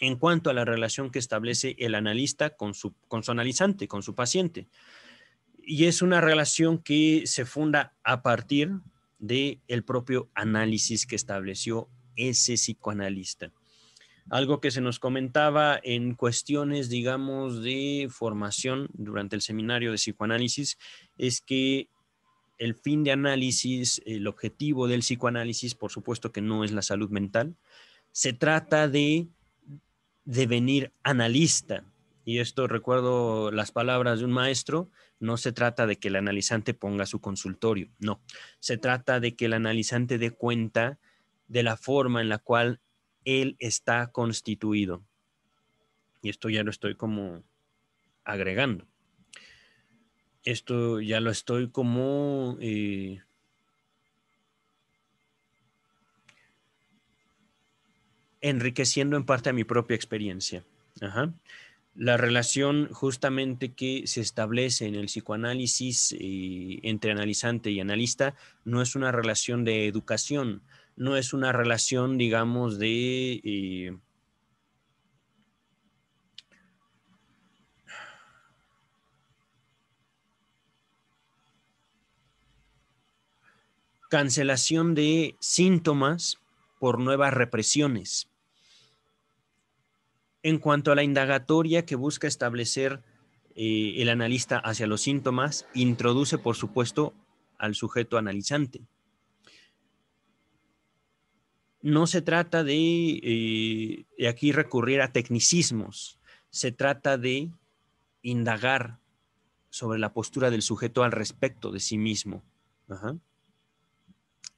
en cuanto a la relación que establece el analista con su, con su analizante, con su paciente y es una relación que se funda a partir del el propio análisis que estableció ese psicoanalista. Algo que se nos comentaba en cuestiones, digamos, de formación durante el seminario de psicoanálisis es que el fin de análisis, el objetivo del psicoanálisis, por supuesto que no es la salud mental, se trata de devenir analista. Y esto recuerdo las palabras de un maestro no se trata de que el analizante ponga su consultorio, no. Se trata de que el analizante dé cuenta de la forma en la cual él está constituido. Y esto ya lo estoy como agregando. Esto ya lo estoy como... Eh, enriqueciendo en parte a mi propia experiencia. Ajá la relación justamente que se establece en el psicoanálisis eh, entre analizante y analista no es una relación de educación, no es una relación, digamos, de... Eh, cancelación de síntomas por nuevas represiones. En cuanto a la indagatoria que busca establecer eh, el analista hacia los síntomas, introduce, por supuesto, al sujeto analizante. No se trata eh, de, aquí recurrir a tecnicismos, se trata de indagar sobre la postura del sujeto al respecto de sí mismo.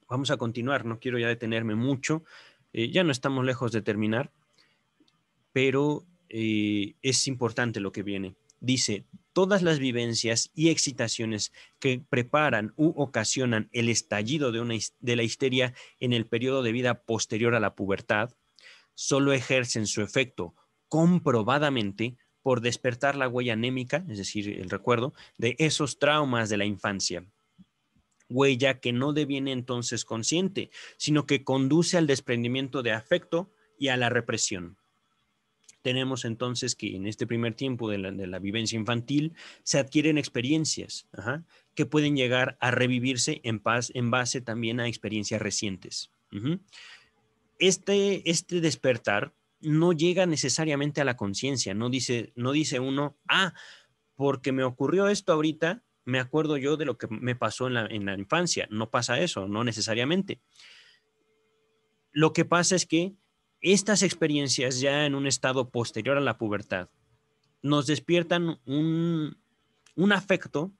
Vamos a continuar, no quiero ya detenerme mucho, eh, ya no estamos lejos de terminar pero eh, es importante lo que viene. Dice, todas las vivencias y excitaciones que preparan u ocasionan el estallido de, una, de la histeria en el periodo de vida posterior a la pubertad, solo ejercen su efecto comprobadamente por despertar la huella anémica, es decir, el recuerdo, de esos traumas de la infancia. Huella que no deviene entonces consciente, sino que conduce al desprendimiento de afecto y a la represión tenemos entonces que en este primer tiempo de la, vivencia infantil se adquieren experiencias que pueden llegar a revivirse en, paz, en base también a experiencias recientes. este, este despertar no llega necesariamente a la conciencia, no dice, no dice uno, ah, porque me ocurrió esto ahorita, me acuerdo yo de lo que me pasó en la infancia, no pasa eso, no necesariamente. Lo que pasa es que estas experiencias ya en un estado posterior a la pubertad nos despiertan un, afecto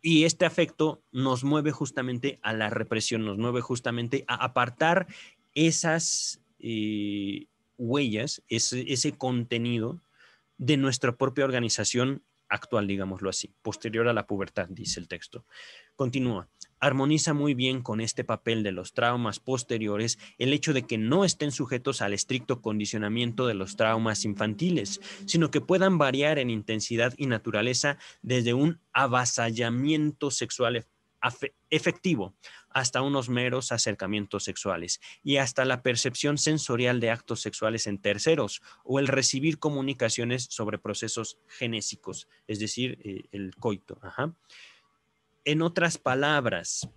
y este afecto nos mueve justamente a la represión, nos mueve justamente a apartar esas eh, huellas, ese, contenido de nuestra propia organización actual, digámoslo así, posterior a la pubertad, dice el texto. Continúa, armoniza muy bien con este papel de los traumas posteriores el hecho de que no estén sujetos al estricto condicionamiento de los traumas infantiles, sino que puedan variar en intensidad y naturaleza desde un avasallamiento sexual efectivo hasta unos meros acercamientos sexuales y hasta la percepción sensorial de actos sexuales en terceros o el recibir comunicaciones sobre procesos genésicos, es decir, eh, el coito. En otras palabras,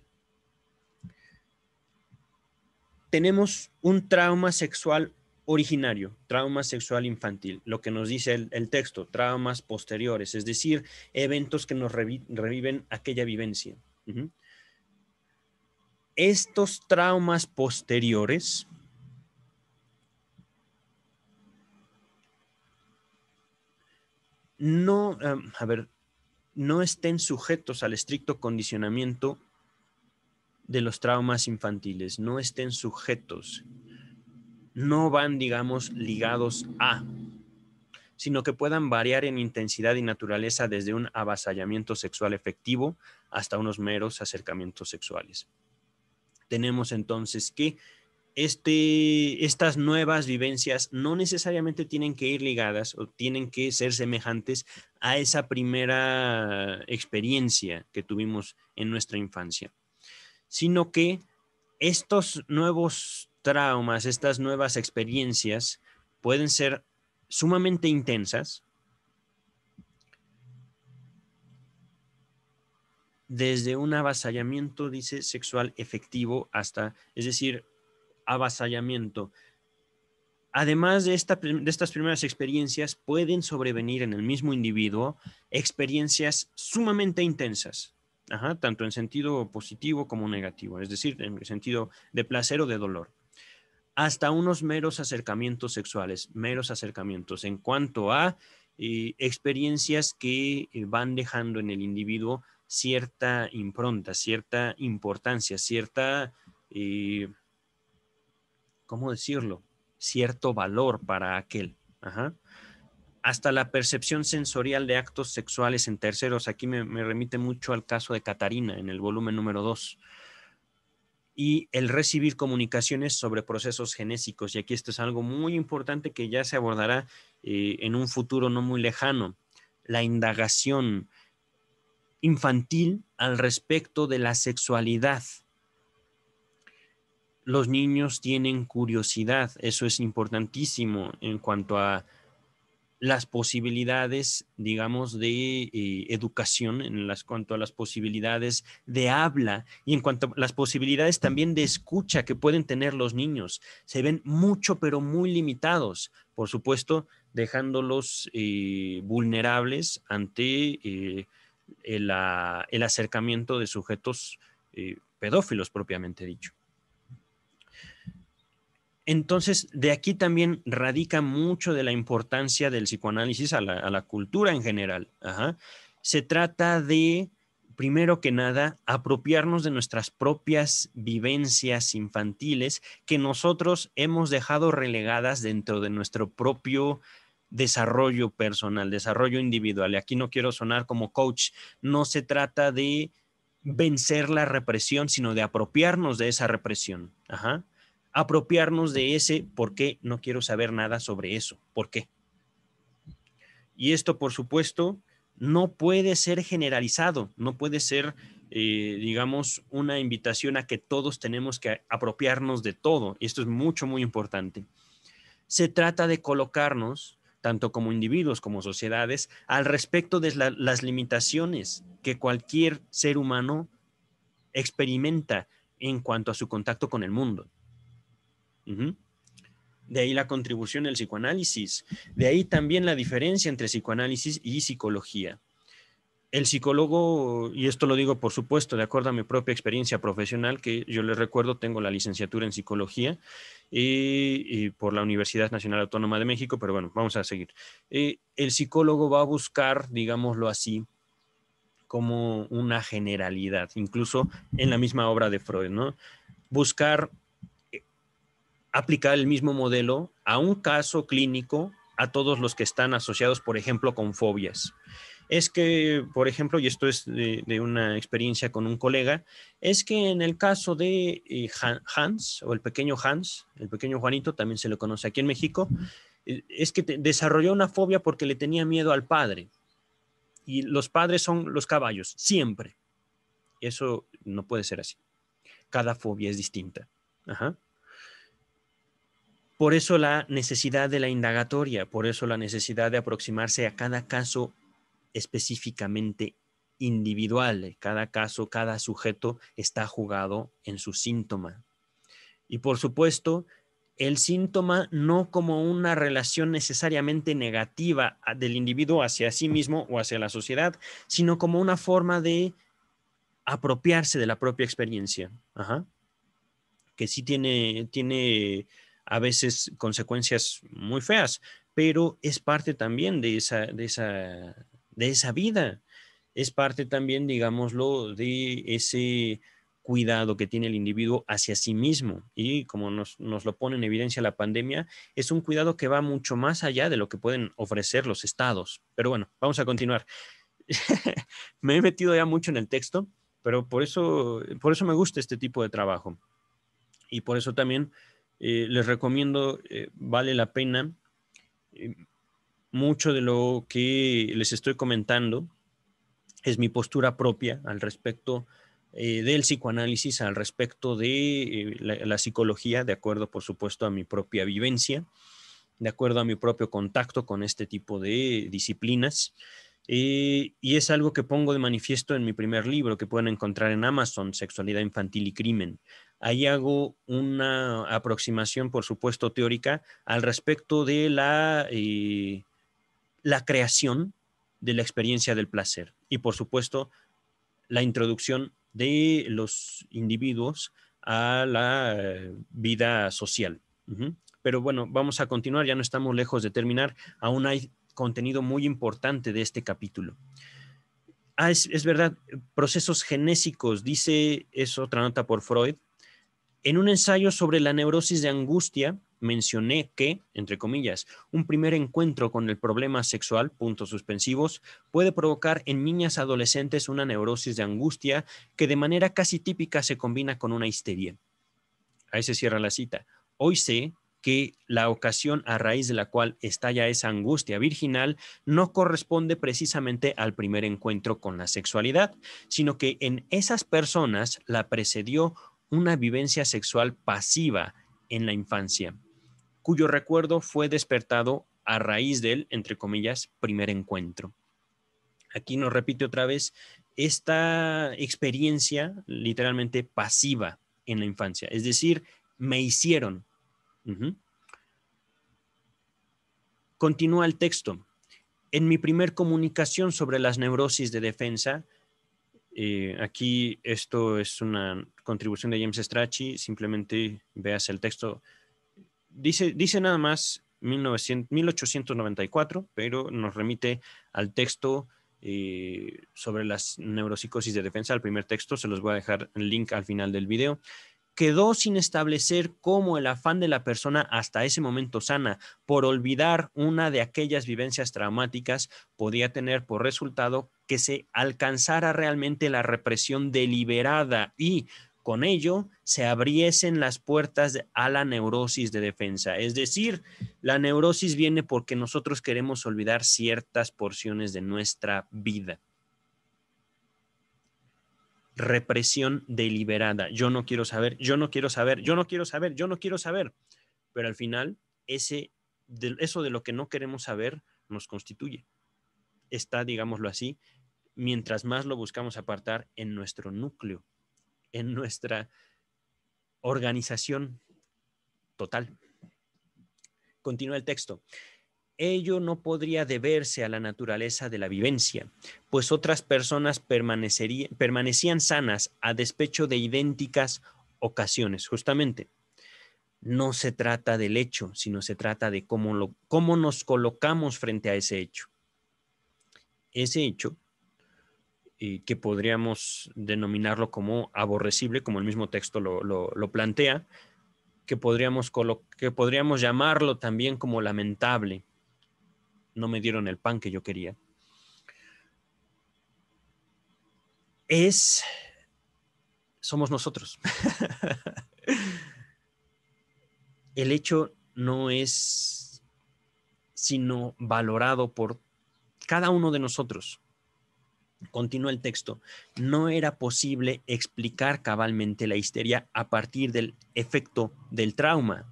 tenemos un trauma sexual originario, trauma sexual infantil, lo que nos dice el, texto, traumas posteriores, es decir, eventos que nos reviven aquella vivencia estos traumas posteriores no, em, a ver, no estén sujetos al estricto condicionamiento de los traumas infantiles, no estén sujetos, no van, digamos, ligados a, sino que puedan variar en intensidad y naturaleza desde un avasallamiento sexual efectivo hasta unos meros acercamientos sexuales. Tenemos entonces que este, estas nuevas vivencias no necesariamente tienen que ir ligadas o tienen que ser semejantes a esa primera experiencia que tuvimos en nuestra infancia, sino que estos nuevos traumas, estas nuevas experiencias pueden ser sumamente intensas, desde un avasallamiento, dice, sexual efectivo hasta, es decir, avasallamiento. Además de, esta, de, estas primeras experiencias, pueden sobrevenir en el mismo individuo experiencias sumamente intensas, tanto en sentido positivo como negativo, es decir, en el sentido de placer o de dolor hasta unos meros acercamientos sexuales, meros acercamientos en cuanto a eh, experiencias que eh, van dejando en el individuo cierta impronta, cierta importancia, cierta, eh, ¿cómo decirlo? Cierto valor para aquel. Hasta la percepción sensorial de actos sexuales en terceros. Aquí me, me remite mucho al caso de Catarina en el volumen número 2 y el recibir comunicaciones sobre procesos genéticos Y aquí esto es algo muy importante que ya se abordará eh, en un futuro no muy lejano, la indagación infantil al respecto de la sexualidad. Los niños tienen curiosidad, eso es importantísimo en cuanto a las posibilidades, digamos, de eh, educación, en cuanto a las posibilidades de habla y en cuanto a las posibilidades también de escucha que pueden tener los niños. Se ven mucho, pero muy limitados, por supuesto, dejándolos eh, vulnerables ante eh, ah, el, acercamiento de sujetos pedófilos propiamente dicho. Entonces, de aquí también radica mucho de la importancia del psicoanálisis a la, cultura en general. Ajá. Se trata de, primero que nada, apropiarnos de nuestras propias vivencias infantiles que nosotros hemos dejado relegadas dentro de nuestro propio desarrollo personal, desarrollo individual. Y aquí no quiero sonar como coach, no se trata de vencer la represión, sino de apropiarnos de esa represión. Ajá apropiarnos de ese por qué no quiero saber nada sobre eso, por qué. Y esto, por supuesto, no puede ser generalizado, no puede ser, eh, digamos, una invitación a que todos tenemos que apropiarnos de todo. Esto es mucho, muy importante. Se trata de colocarnos, tanto como individuos como sociedades, al respecto de las limitaciones que cualquier ser humano experimenta en cuanto a su contacto con el mundo. De ahí la contribución del psicoanálisis. De ahí también la diferencia entre psicoanálisis y psicología. El psicólogo, y esto lo digo por supuesto de acuerdo a mi propia experiencia profesional, que yo les recuerdo, tengo la licenciatura en psicología y, por la Universidad Nacional Autónoma de México, pero bueno, vamos a seguir. Eh, el psicólogo va a buscar, digámoslo así, como una generalidad, incluso en la misma obra de Freud, ¿no? Buscar aplicar el mismo modelo a un caso clínico a todos los que están asociados, por ejemplo, con fobias. Es que, por ejemplo, y esto es de, una experiencia con un colega, es que en el caso de eh, Hans, o el pequeño Hans, el pequeño Juanito, también se le conoce aquí en México, eh, es que desarrolló una fobia porque le tenía miedo al padre. Y los padres son los caballos, siempre. Eso no puede ser así. Cada fobia es distinta. Ajá. Por eso la necesidad de la indagatoria, por eso la necesidad de aproximarse a cada caso específicamente individual. Cada caso, cada sujeto está jugado en su síntoma. Y por supuesto, el síntoma no como una relación necesariamente negativa del individuo hacia sí mismo o hacia la sociedad, sino como una forma de apropiarse de la propia experiencia. Que sí tiene, tiene a veces consecuencias muy feas, pero es parte también de esa, esa, de esa vida, es parte también, digámoslo, de ese cuidado que tiene el individuo hacia sí mismo. Y como nos, nos, lo pone en evidencia la pandemia, es un cuidado que va mucho más allá de lo que pueden ofrecer los estados. Pero bueno, vamos a continuar. me he metido ya mucho en el texto, pero por eso, por eso me gusta este tipo de trabajo. Y por eso también eh, les recomiendo, eh, vale la pena. Eh, mucho de lo que les estoy comentando es mi postura propia al respecto del psicoanálisis, al respecto de la, psicología, de acuerdo, por supuesto, a mi propia vivencia, de acuerdo a mi propio contacto con este tipo de disciplinas y es algo que pongo de manifiesto en mi primer libro que pueden encontrar en Amazon, Sexualidad Infantil y Crimen. Ahí hago una aproximación, por supuesto, teórica al respecto de la, eh, la creación de la experiencia del placer y, por supuesto, la introducción de los individuos a la eh, vida social. Pero bueno, vamos a continuar, ya no estamos lejos de terminar, aún hay contenido muy importante de este capítulo. Ah, es, verdad, procesos genésicos, dice, es otra nota por Freud. En un ensayo sobre la neurosis de angustia, mencioné que, entre comillas, un primer encuentro con el problema sexual, puntos suspensivos, puede provocar en niñas adolescentes una neurosis de angustia que de manera casi típica se combina con una histeria. Ahí se cierra la cita. Hoy sé que la ocasión a raíz de la cual estalla esa angustia virginal no corresponde precisamente al primer encuentro con la sexualidad, sino que en esas personas la precedió una vivencia sexual pasiva en la infancia, cuyo recuerdo fue despertado a raíz del, entre comillas, primer encuentro. Aquí nos repite otra vez esta experiencia literalmente pasiva en la infancia, es decir, me hicieron, Continúa el texto. En mi primer comunicación sobre las neurosis de defensa, eh, aquí esto es una contribución de James Strachey, simplemente veas el texto. Dice, dice nada más 1900, 1894, pero nos remite al texto eh, sobre las neuropsicosis de defensa, al primer texto, se los voy a dejar el link al final del video quedó sin establecer cómo el afán de la persona hasta ese momento sana por olvidar una de aquellas vivencias traumáticas podía tener por resultado que se alcanzara realmente la represión deliberada y con ello se abriesen las puertas a la neurosis de defensa. Es decir, la neurosis viene porque nosotros queremos olvidar ciertas porciones de nuestra vida represión deliberada. Yo no quiero saber, yo no quiero saber, yo no quiero saber, yo no quiero saber. Pero al final, ese, eso de lo que no queremos saber nos constituye. Está, digámoslo así, mientras más lo buscamos apartar en nuestro núcleo, en nuestra organización total. Continúa el texto ello no podría deberse a la naturaleza de la vivencia, pues otras personas permanecían sanas a despecho de idénticas ocasiones, justamente. No se trata del hecho, sino se trata de cómo, lo, nos colocamos frente a ese hecho. Ese hecho, eh, que podríamos denominarlo como aborrecible, como el mismo texto lo, plantea, que podríamos, que podríamos llamarlo también como lamentable, no me dieron el pan que yo quería, es, somos nosotros. el hecho no es sino valorado por cada uno de nosotros. Continúa el texto. No era posible explicar cabalmente la histeria a partir del efecto del trauma.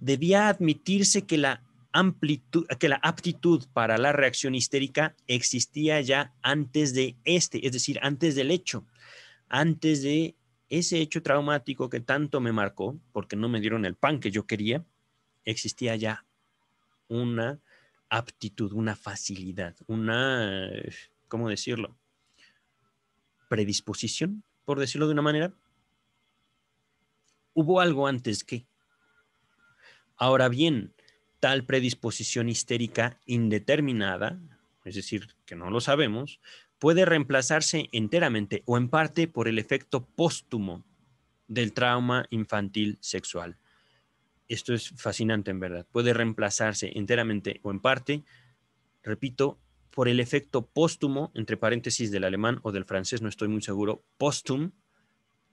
Debía admitirse que la amplitud, que la aptitud para la reacción histérica existía ya antes de este, es decir, antes del hecho, antes de ese hecho traumático que tanto me marcó, porque no me dieron el pan que yo quería, existía ya una aptitud, una facilidad, una, ¿cómo decirlo? Predisposición, por decirlo de una manera. Hubo algo antes que. Ahora bien, tal predisposición histérica indeterminada, es decir, que no lo sabemos, puede reemplazarse enteramente o en parte por el efecto póstumo del trauma infantil sexual. Esto es fascinante en verdad. Puede reemplazarse enteramente o en parte, repito, por el efecto póstumo, entre paréntesis del alemán o del francés, no estoy muy seguro, póstum,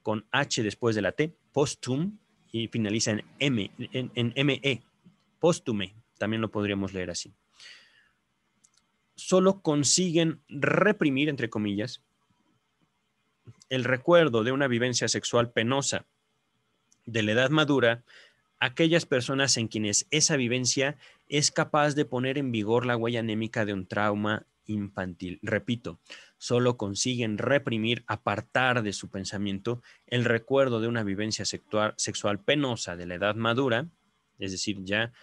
con H después de la T, póstum, y finaliza en M, en, en ME, póstume, también lo podríamos leer así. Solo consiguen reprimir, entre comillas, el recuerdo de una vivencia sexual penosa de la edad madura aquellas personas en quienes esa vivencia es capaz de poner en vigor la huella anémica de un trauma infantil. Repito, solo consiguen reprimir, apartar de su pensamiento el recuerdo de una vivencia sexual, sexual penosa de la edad madura es decir, ya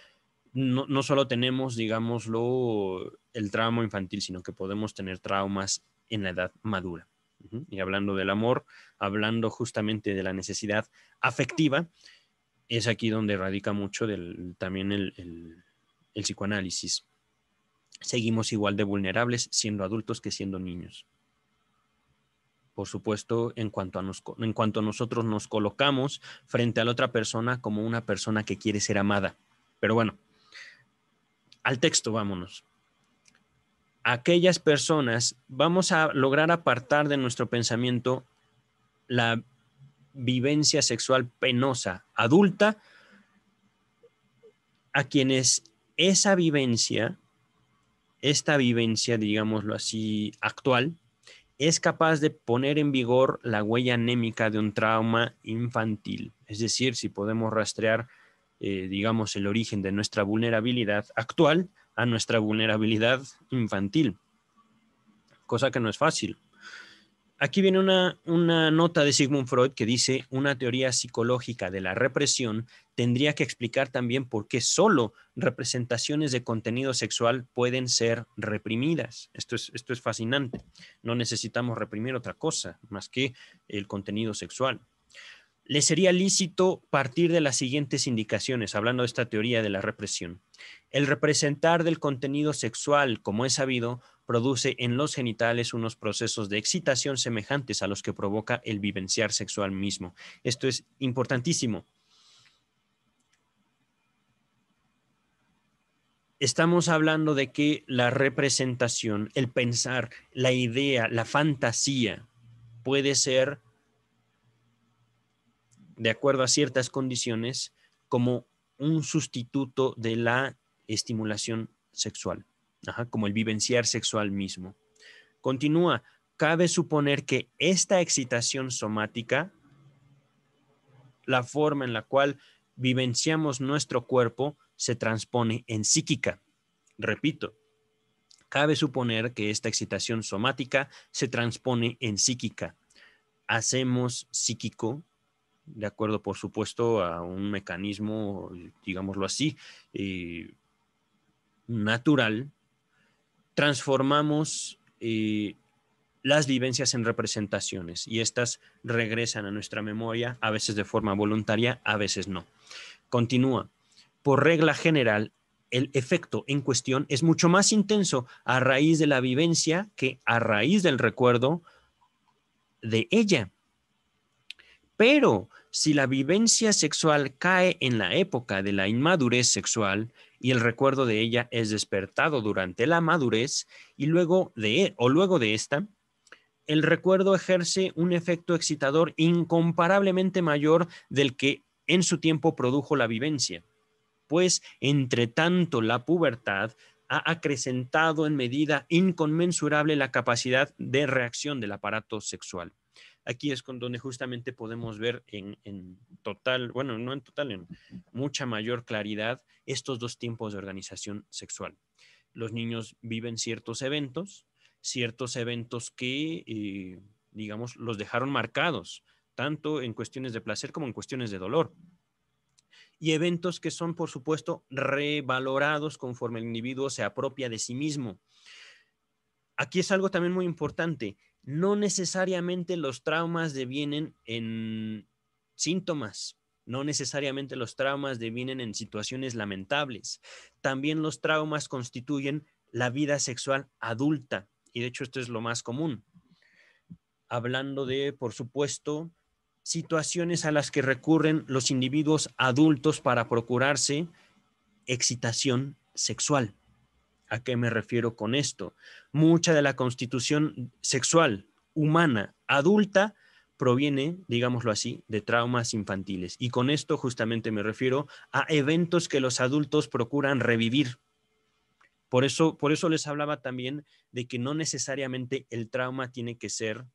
no, no solo tenemos, digámoslo, el trauma infantil, sino que podemos tener traumas en la edad madura. Y hablando del amor, hablando justamente de la necesidad afectiva, es aquí donde radica mucho también el psicoanálisis. Seguimos igual de vulnerables siendo adultos que siendo niños por supuesto, en cuanto, a en cuanto nosotros nos colocamos frente a la otra persona como una persona que quiere ser amada. Pero bueno, al texto vámonos. Aquellas personas, vamos a lograr apartar de nuestro pensamiento la vivencia sexual penosa, adulta, a quienes esa vivencia, esta vivencia, digámoslo así, actual, es capaz de poner en vigor la huella anémica de un trauma infantil. Es decir, si podemos rastrear, eh, digamos, el origen de nuestra vulnerabilidad actual a nuestra vulnerabilidad infantil, cosa que no es fácil aquí viene una, nota de Sigmund Freud que dice, una teoría psicológica de la represión tendría que explicar también por qué solo representaciones de contenido sexual pueden ser reprimidas. Esto es, esto es fascinante. No necesitamos reprimir otra cosa más que el contenido sexual le sería lícito partir de las siguientes indicaciones, hablando de esta teoría de la represión. El representar del contenido sexual, como es sabido, produce en los genitales unos procesos de excitación semejantes a los que provoca el vivenciar sexual mismo. Esto es importantísimo. Estamos hablando de que la representación, el pensar, la idea, la fantasía puede ser de acuerdo a ciertas condiciones, como un sustituto de la estimulación sexual, como el vivenciar sexual mismo. Continúa, cabe suponer que esta excitación somática, la forma en la cual vivenciamos nuestro cuerpo, se transpone en psíquica. Repito, cabe suponer que esta excitación somática se transpone en psíquica. Hacemos psíquico de acuerdo, por supuesto, a un mecanismo, digámoslo así, eh, natural, transformamos eh, las vivencias en representaciones y estas regresan a nuestra memoria, a veces de forma voluntaria, a veces no. Continúa. Por regla general, el efecto en cuestión es mucho más intenso a raíz de la vivencia que a raíz del recuerdo de ella. Pero si la vivencia sexual cae en la época de la inmadurez sexual y el recuerdo de ella es despertado durante la madurez y luego de e, o luego de esta, el recuerdo ejerce un efecto excitador incomparablemente mayor del que en su tiempo produjo la vivencia, pues entre tanto la pubertad ha acrecentado en medida inconmensurable la capacidad de reacción del aparato sexual aquí es donde justamente podemos ver en, total, bueno, no en total, en mucha mayor claridad estos dos tiempos de organización sexual. Los niños viven ciertos eventos, ciertos eventos que, eh, digamos, los dejaron marcados, tanto en cuestiones de placer como en cuestiones de dolor. Y eventos que son, por supuesto, revalorados conforme el individuo se apropia de sí mismo. Aquí es algo también muy importante no necesariamente los traumas devienen en síntomas, no necesariamente los traumas devienen en situaciones lamentables. También los traumas constituyen la vida sexual adulta y de hecho esto es lo más común. Hablando de, por supuesto, situaciones a las que recurren los individuos adultos para procurarse excitación sexual. ¿A qué me refiero con esto? Mucha de la constitución sexual humana adulta proviene, digámoslo así, de traumas infantiles. Y con esto justamente me refiero a eventos que los adultos procuran revivir. Por eso, por eso les hablaba también de que no necesariamente el trauma tiene que ser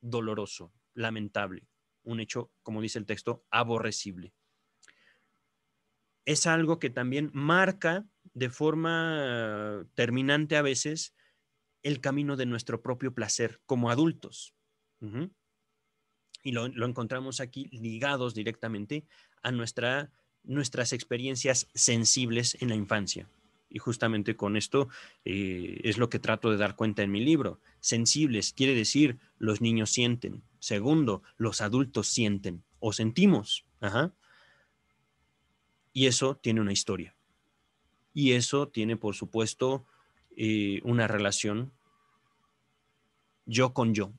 doloroso, lamentable, un hecho, como dice el texto, aborrecible. Es algo que también marca de forma terminante a veces el camino de nuestro propio placer como adultos. Y lo, encontramos aquí ligados directamente a nuestra, nuestras experiencias sensibles en la infancia. Y justamente con esto eh, es lo que trato de dar cuenta en mi libro. Sensibles quiere decir los niños sienten. Segundo, los adultos sienten o sentimos. Y eso tiene una historia y eso tiene, por supuesto, eh, una relación yo con yo,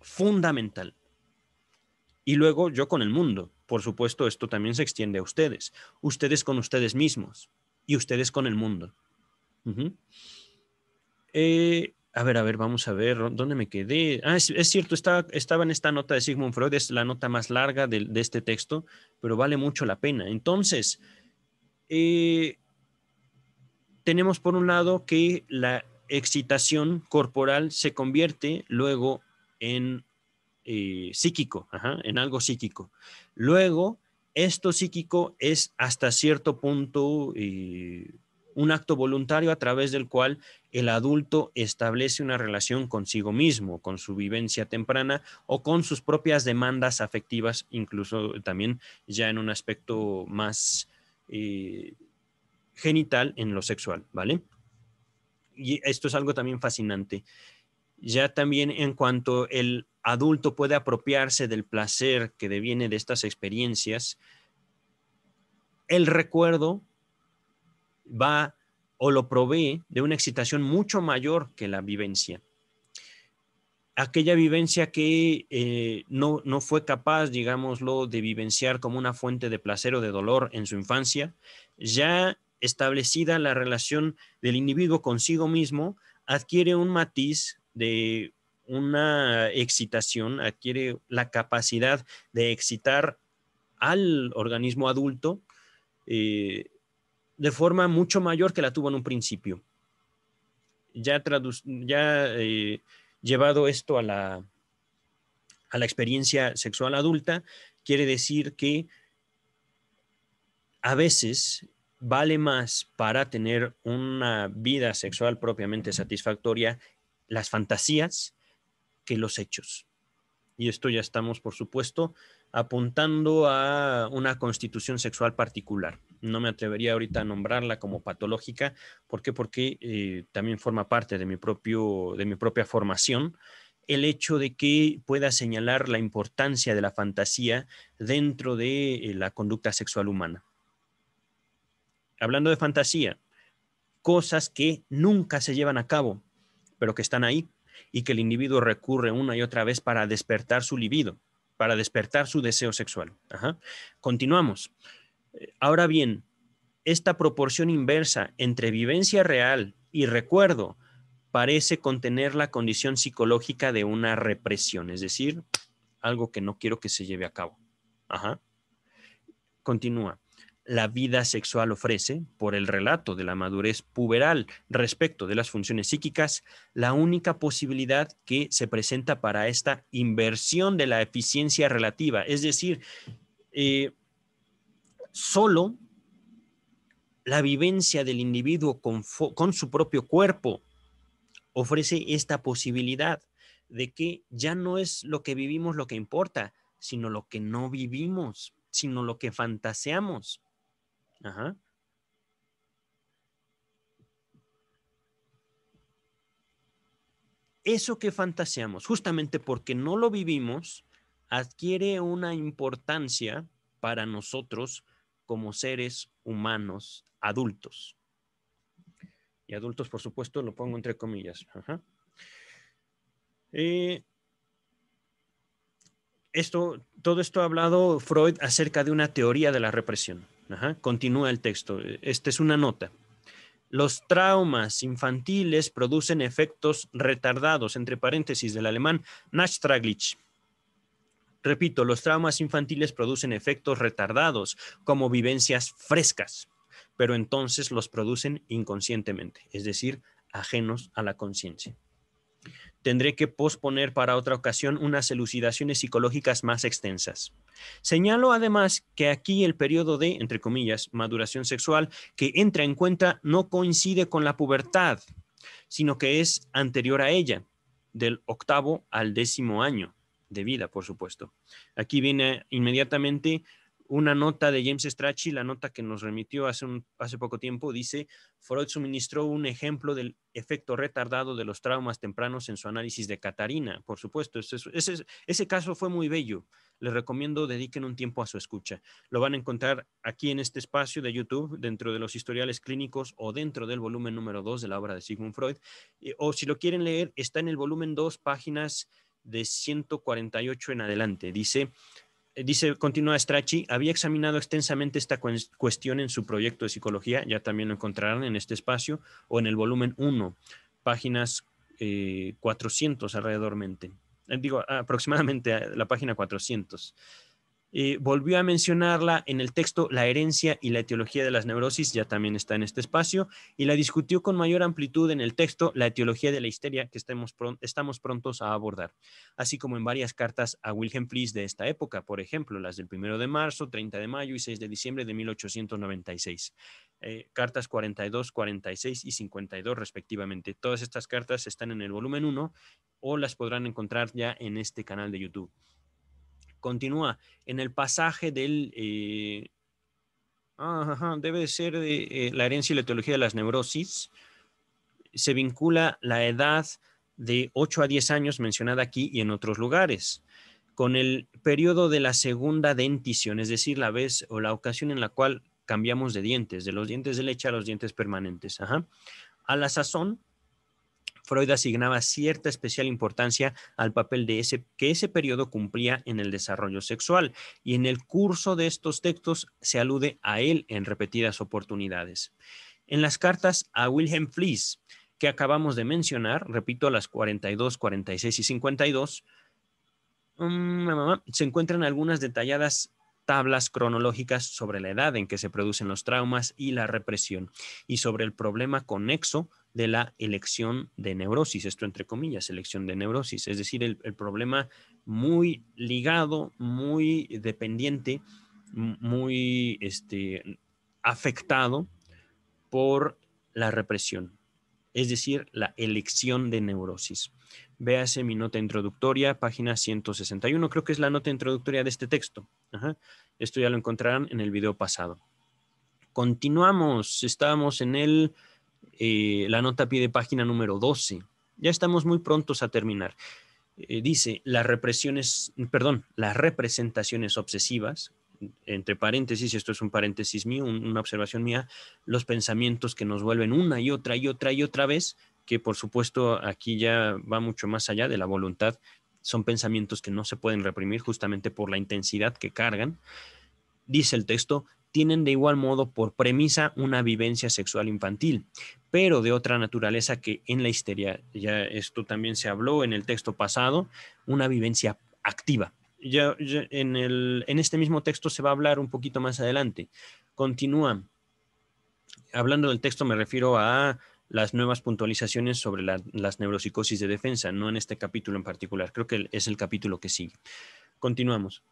fundamental. Y luego yo con el mundo. Por supuesto, esto también se extiende a ustedes. Ustedes con ustedes mismos y ustedes con el mundo. Eh, a ver, a ver, vamos a ver, ¿dónde me quedé? Ah, es, cierto, estaba, estaba, en esta nota de Sigmund Freud, es la nota más larga de, este texto, pero vale mucho la pena. Entonces, eh, tenemos por un lado que la excitación corporal se convierte luego en eh, psíquico, en algo psíquico. Luego, esto psíquico es hasta cierto punto eh, un acto voluntario a través del cual el adulto establece una relación consigo mismo, con su vivencia temprana o con sus propias demandas afectivas, incluso también ya en un aspecto más eh, genital en lo sexual, ¿vale? Y esto es algo también fascinante. Ya también en cuanto el adulto puede apropiarse del placer que deviene de estas experiencias, el recuerdo va o lo provee de una excitación mucho mayor que la vivencia. Aquella vivencia que eh, no, no fue capaz, digámoslo, de vivenciar como una fuente de placer o de dolor en su infancia, ya establecida la relación del individuo consigo mismo, adquiere un matiz de una excitación, adquiere la capacidad de excitar al organismo adulto eh, de forma mucho mayor que la tuvo en un principio. Ya, ya eh, llevado esto a la, a la experiencia sexual adulta, quiere decir que a veces vale más para tener una vida sexual propiamente satisfactoria las fantasías que los hechos. Y esto ya estamos, por supuesto, apuntando a una constitución sexual particular. No me atrevería ahorita a nombrarla como patológica. ¿Por Porque eh, también forma parte de mi, propio, de mi propia formación el hecho de que pueda señalar la importancia de la fantasía dentro de eh, la conducta sexual humana hablando de fantasía, cosas que nunca se llevan a cabo, pero que están ahí y que el individuo recurre una y otra vez para despertar su libido, para despertar su deseo sexual. Continuamos. Eh, ahora bien, esta proporción inversa entre vivencia real y recuerdo parece contener la condición psicológica de una represión, es decir, algo que no quiero que se lleve a cabo. Continúa la vida sexual ofrece, por el relato de la madurez puberal respecto de las funciones psíquicas, la única posibilidad que se presenta para esta inversión de la eficiencia relativa. Es decir, eh, solo la vivencia del individuo con su propio cuerpo ofrece esta posibilidad de que ya no es lo que vivimos lo que importa, sino lo que no vivimos, sino lo que fantaseamos. Eso que fantaseamos, justamente porque no lo vivimos, adquiere una importancia para nosotros como seres humanos adultos. Y adultos, por supuesto, lo pongo entre comillas. Eh, esto, todo esto ha hablado Freud acerca de una teoría de la represión continúa el texto. Esta es una nota. Los traumas infantiles producen efectos retardados, entre paréntesis del alemán Nachtraglich. Repito, los traumas infantiles producen efectos retardados, como vivencias frescas, pero entonces los producen inconscientemente, es decir, ajenos a la conciencia. Tendré que posponer para otra ocasión unas elucidaciones psicológicas más extensas. Señalo además que aquí el periodo de, entre comillas, maduración sexual que entra en cuenta no coincide con la pubertad, sino que es anterior a ella, del octavo al décimo año de vida, por supuesto. Aquí viene inmediatamente una nota de James Strachey, la nota que nos remitió hace, hace poco tiempo, dice, Freud suministró un ejemplo del efecto retardado de los traumas tempranos en su análisis de Catarina. Por supuesto, ese, ese, ese caso fue muy bello. Les recomiendo dediquen un tiempo a su escucha. Lo van a encontrar aquí en este espacio de YouTube, dentro de los historiales clínicos o dentro del volumen número 2 de la obra de Sigmund Freud. Eh, o si lo quieren leer, está en el volumen 2, páginas de 148 en adelante. Dice, eh, dice, continúa Strachi, había examinado extensamente esta cuestión en su proyecto de psicología, ya también lo encontrarán en este espacio o en el volumen 1, páginas 400 eh, alrededormente. Eh, digo, aproximadamente la página 400. Eh, volvió a mencionarla en el texto La herencia y la etiología de las neurosis, ya también está en este espacio, y la discutió con mayor amplitud en el texto La etiología de la histeria, que estamos prontos a abordar, así como en varias cartas a Wilhelm Fliess de esta época, por ejemplo, las del 1 de marzo, 30 de mayo y 6 de diciembre de 1896. Eh, cartas 42, 46 y 52 respectivamente. Todas estas cartas están en el volumen 1 o las podrán encontrar ya en este canal de YouTube continúa en el pasaje del... Eh, ajá, debe ser de eh, la herencia y la teología de las neurosis. Se vincula la edad de 8 a 10 años mencionada aquí y en otros lugares con el periodo de la segunda dentición, es decir, la vez o la ocasión en la cual cambiamos de dientes, de los dientes de leche a los dientes permanentes. A la sazón, Freud asignaba cierta especial importancia al papel de ese, que ese periodo cumplía en el desarrollo sexual, y en el curso de estos textos se alude a él en repetidas oportunidades. En las cartas a Wilhelm Fleece, que acabamos de mencionar, repito, las 42, 46 y 52, mm, se encuentran algunas detalladas tablas cronológicas sobre la edad en que se producen los traumas y la represión, y sobre el problema conexo de la elección de neurosis, esto entre comillas, elección de neurosis, es decir, el, problema muy ligado, muy dependiente, muy este, afectado por la represión, es decir, la elección de neurosis véase mi nota introductoria, página 161, creo que es la nota introductoria de este texto. Esto ya lo encontrarán en el video pasado. Continuamos, estábamos en el, eh, la nota de página número 12. Ya estamos muy prontos a terminar. Eh, dice, las represiones, perdón, las representaciones obsesivas, entre paréntesis, esto es un paréntesis mío, una observación mía, los pensamientos que nos vuelven una y otra y otra y otra vez que por supuesto aquí ya va mucho más allá de la voluntad, son pensamientos que no se pueden reprimir justamente por la intensidad que cargan. Dice el texto, tienen de igual modo por premisa una vivencia sexual infantil, pero de otra naturaleza que en la histeria, ya esto también se habló en el texto pasado, una vivencia activa. Ya, en, el, en este mismo texto se va a hablar un poquito más adelante. Continúa. Hablando del texto me refiero a las nuevas puntualizaciones sobre las neuropsicosis de defensa, no en este capítulo en particular. Creo que es el capítulo que sigue. Continuamos.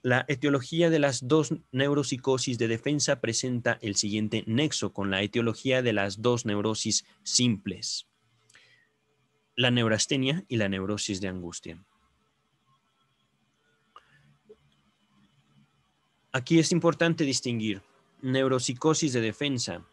La etiología de las dos neuropsicosis de defensa presenta el siguiente nexo con la etiología de las dos neurosis simples, la neurastenia y la neurosis de angustia. Aquí es importante distinguir neuropsicosis de defensa,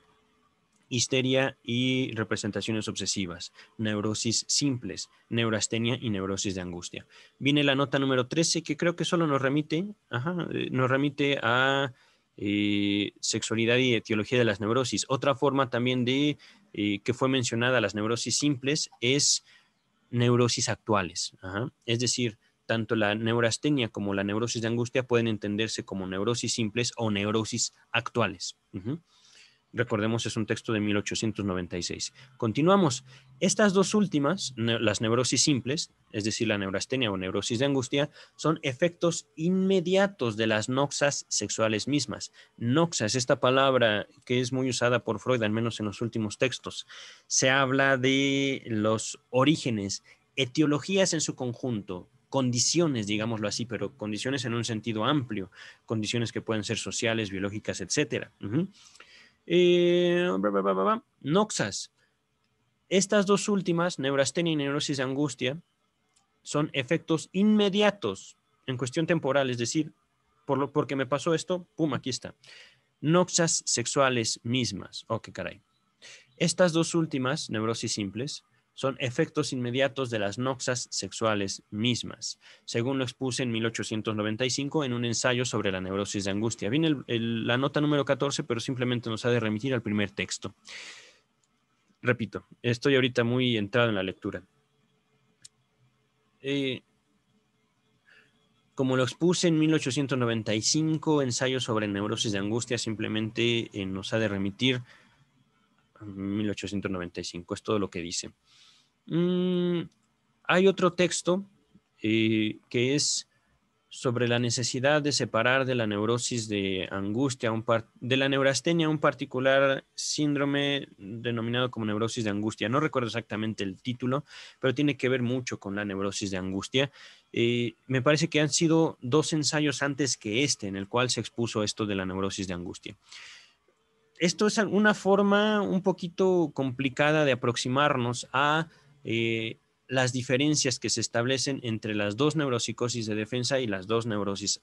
histeria y representaciones obsesivas, neurosis simples, neurastenia y neurosis de angustia. Viene la nota número 13 que creo que solo nos remite, ajá, eh, nos remite a eh, sexualidad y etiología de las neurosis. Otra forma también de eh, que fue mencionada las neurosis simples es neurosis actuales. Es decir, tanto la neurastenia como la neurosis de angustia pueden entenderse como neurosis simples o neurosis actuales. Recordemos, es un texto de 1896. Continuamos. Estas dos últimas, las neurosis simples, es decir, la neurastenia o neurosis de angustia, son efectos inmediatos de las noxas sexuales mismas. Noxas, esta palabra que es muy usada por Freud, al menos en los últimos textos, se habla de los orígenes, etiologías en su conjunto, condiciones, digámoslo así, pero condiciones en un sentido amplio, condiciones que pueden ser sociales, biológicas, etcétera. Eh, noxas. Estas dos últimas, neurastenia y neurosis de angustia, son efectos inmediatos en cuestión temporal, es decir, por porque me pasó esto, pum, aquí está. Noxas sexuales mismas. Oh, qué caray. Estas dos últimas, neurosis simples, son efectos inmediatos de las noxas sexuales mismas, según lo expuse en 1895 en un ensayo sobre la neurosis de angustia. Viene la nota número 14, pero simplemente nos ha de remitir al primer texto. Repito, estoy ahorita muy entrado en la lectura. Eh, como lo expuse en 1895, ensayo sobre neurosis de angustia simplemente eh, nos ha de remitir 1895, es todo lo que dice. Mm, hay otro texto eh, que es sobre la necesidad de separar de la neurosis de angustia, de la neurastenia, un particular síndrome denominado como neurosis de angustia. No recuerdo exactamente el título, pero tiene que ver mucho con la neurosis de angustia. Eh, me parece que han sido dos ensayos antes que este, en el cual se expuso esto de la neurosis de angustia. Esto es una forma un poquito complicada de aproximarnos a eh, las diferencias que se establecen entre las dos neuropsicosis de defensa y las dos neurosis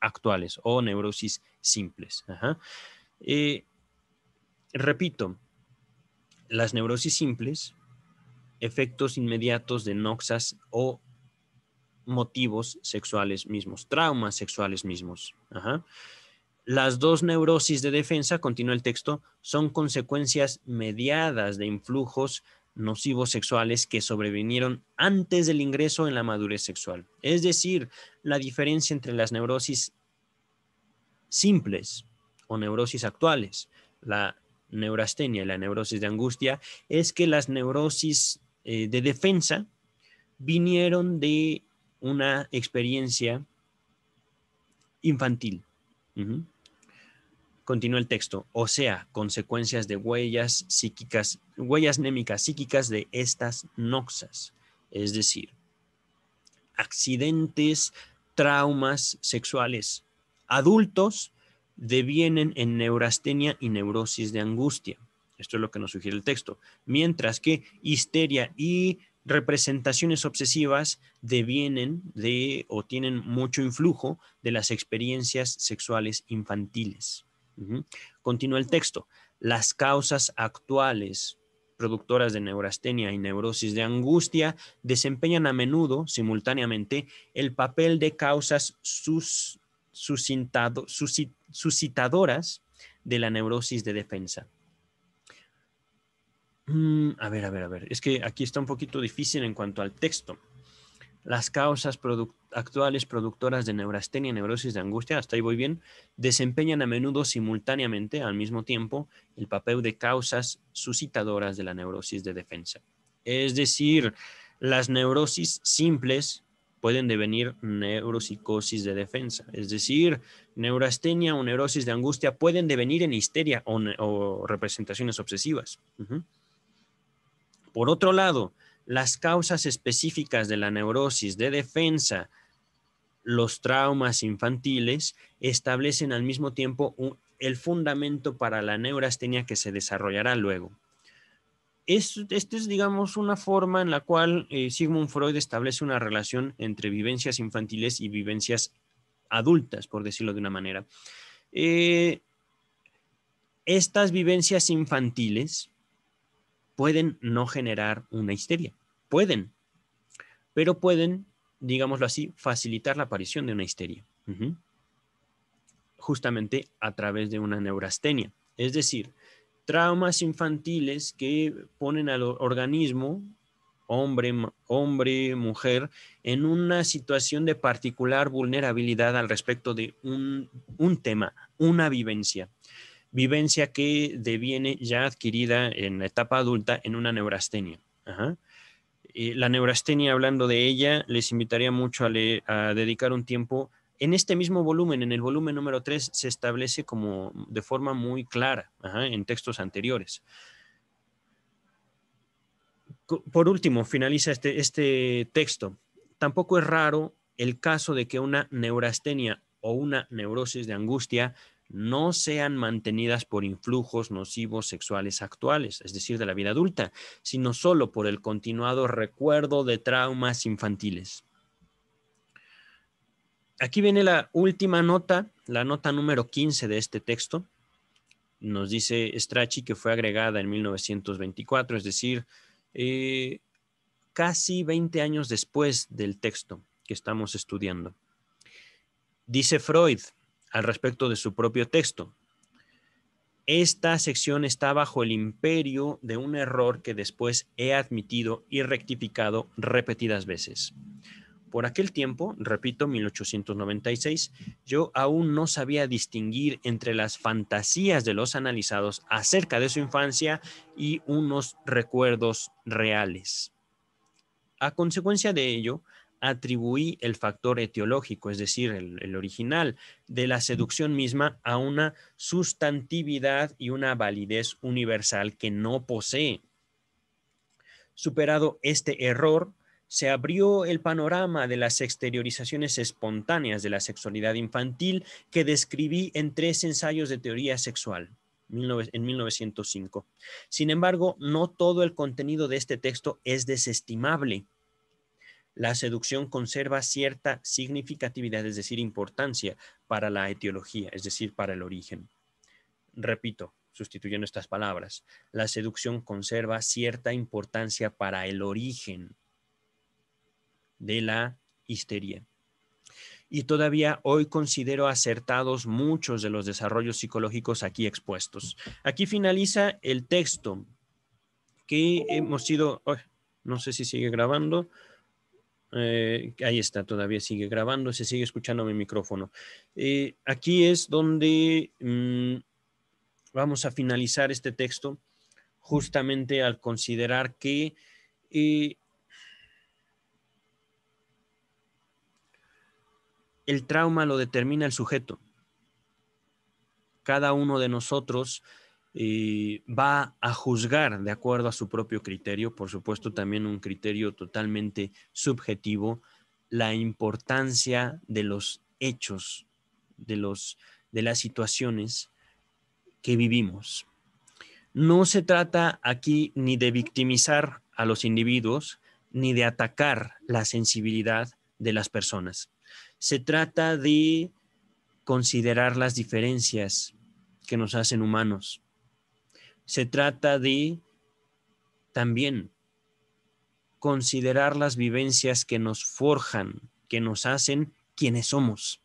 actuales o neurosis simples. Eh, repito, las neurosis simples, efectos inmediatos de noxas o motivos sexuales mismos, traumas sexuales mismos. Las dos neurosis de defensa, continúa el texto, son consecuencias mediadas de influjos nocivos sexuales que sobrevinieron antes del ingreso en la madurez sexual. Es decir, la diferencia entre las neurosis simples o neurosis actuales, la neurastenia y la neurosis de angustia, es que las neurosis eh, de defensa vinieron de una experiencia infantil. Continúa el texto, o sea, consecuencias de huellas psíquicas, huellas némicas psíquicas de estas noxas, es decir, accidentes, traumas sexuales adultos devienen en neurastenia y neurosis de angustia. Esto es lo que nos sugiere el texto. Mientras que histeria y representaciones obsesivas devienen de o tienen mucho influjo de las experiencias sexuales infantiles. Continúa el texto. Las causas actuales productoras de neurastenia y neurosis de angustia desempeñan a menudo, simultáneamente, el papel de causas sus, suscitadoras de la neurosis de defensa. Mm, a ver, a ver, a ver. Es que aquí está un poquito difícil en cuanto al texto las causas actuales productoras de neurastenia, neurosis de angustia, hasta ahí voy bien, desempeñan a menudo simultáneamente, al mismo tiempo, el papel de causas suscitadoras de la neurosis de defensa. Es decir, las neurosis simples pueden devenir neuropsicosis de defensa, es decir, neurastenia o neurosis de angustia pueden devenir en histeria o, representaciones obsesivas. Por otro lado, las causas específicas de la neurosis de defensa, los traumas infantiles, establecen al mismo tiempo el fundamento para la neurastenia que se desarrollará luego. Esta es, digamos, una forma en la cual eh, Sigmund Freud establece una relación entre vivencias infantiles y vivencias adultas, por decirlo de una manera. Eh, estas vivencias infantiles pueden no generar una histeria, pueden, pero pueden, digámoslo así, facilitar la aparición de una histeria, justamente a través de una neurastenia, es decir, traumas infantiles que ponen al organismo, hombre, hombre, mujer, en una situación de particular vulnerabilidad al respecto de un, un tema, una vivencia vivencia que deviene ya adquirida en la etapa adulta en una neurastenia. Eh, la neurastenia, hablando de ella, les invitaría mucho a, dedicar un tiempo. En este mismo volumen, en el volumen número 3, se establece como de forma muy clara en textos anteriores por último, finaliza este, este, texto. Tampoco es raro el caso de que una neurastenia o una neurosis de angustia no sean mantenidas por influjos nocivos sexuales actuales, es decir, de la vida adulta, sino solo por el continuado recuerdo de traumas infantiles. Aquí viene la última nota, la nota número 15 de este texto. Nos dice Strachi que fue agregada en 1924, es decir, eh, casi 20 años después del texto que estamos estudiando. Dice Freud, al respecto de su propio texto. Esta sección está bajo el imperio de un error que después he admitido y rectificado repetidas veces. Por aquel tiempo, repito, 1896, yo aún no sabía distinguir entre las fantasías de los analizados acerca de su infancia y unos recuerdos reales. A consecuencia de ello, atribuí el factor etiológico, es decir, el, original de la seducción misma, a una sustantividad y una validez universal que no posee. Superado este error, se abrió el panorama de las exteriorizaciones espontáneas de la sexualidad infantil que describí en tres ensayos de teoría sexual en 1905. Sin embargo, no todo el contenido de este texto es desestimable la seducción conserva cierta significatividad, es decir, importancia para la etiología, es decir, para el origen. Repito, sustituyendo estas palabras, la seducción conserva cierta importancia para el origen de la histeria. Y todavía hoy considero acertados muchos de los desarrollos psicológicos aquí expuestos. Aquí finaliza el texto que hemos sido, no sé si sigue grabando, eh, ahí está, todavía sigue grabando, se sigue escuchando mi micrófono. Eh, aquí es donde mm, vamos a finalizar este texto, justamente al considerar que eh, el trauma lo determina el sujeto. Cada uno de nosotros y va a juzgar de acuerdo a su propio criterio, por supuesto también un criterio totalmente subjetivo, la importancia de los hechos, de, de las situaciones que vivimos. No se trata aquí ni de victimizar a los individuos, ni de atacar la sensibilidad de las personas. Se trata de considerar las diferencias que nos hacen humanos, se trata de también considerar las vivencias que nos forjan, que nos hacen quienes somos.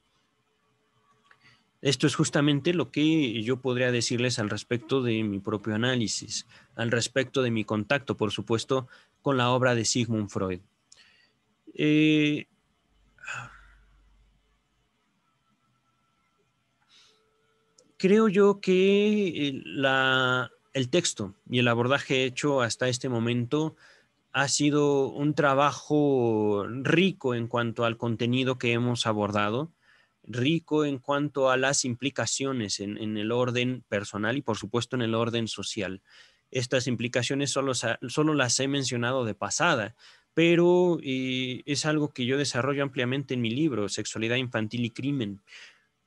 Esto es justamente lo que yo podría decirles al respecto de mi propio análisis, al respecto de mi contacto, por supuesto, con la obra de Sigmund Freud. Eh, creo yo que la, el texto y el abordaje hecho hasta este momento ha sido un trabajo rico en cuanto al contenido que hemos abordado, rico en cuanto a las implicaciones en, el orden personal y por supuesto en el orden social. Estas implicaciones solo, las he mencionado de pasada, pero eh, es algo que yo desarrollo ampliamente en mi libro, Sexualidad Infantil y Crimen,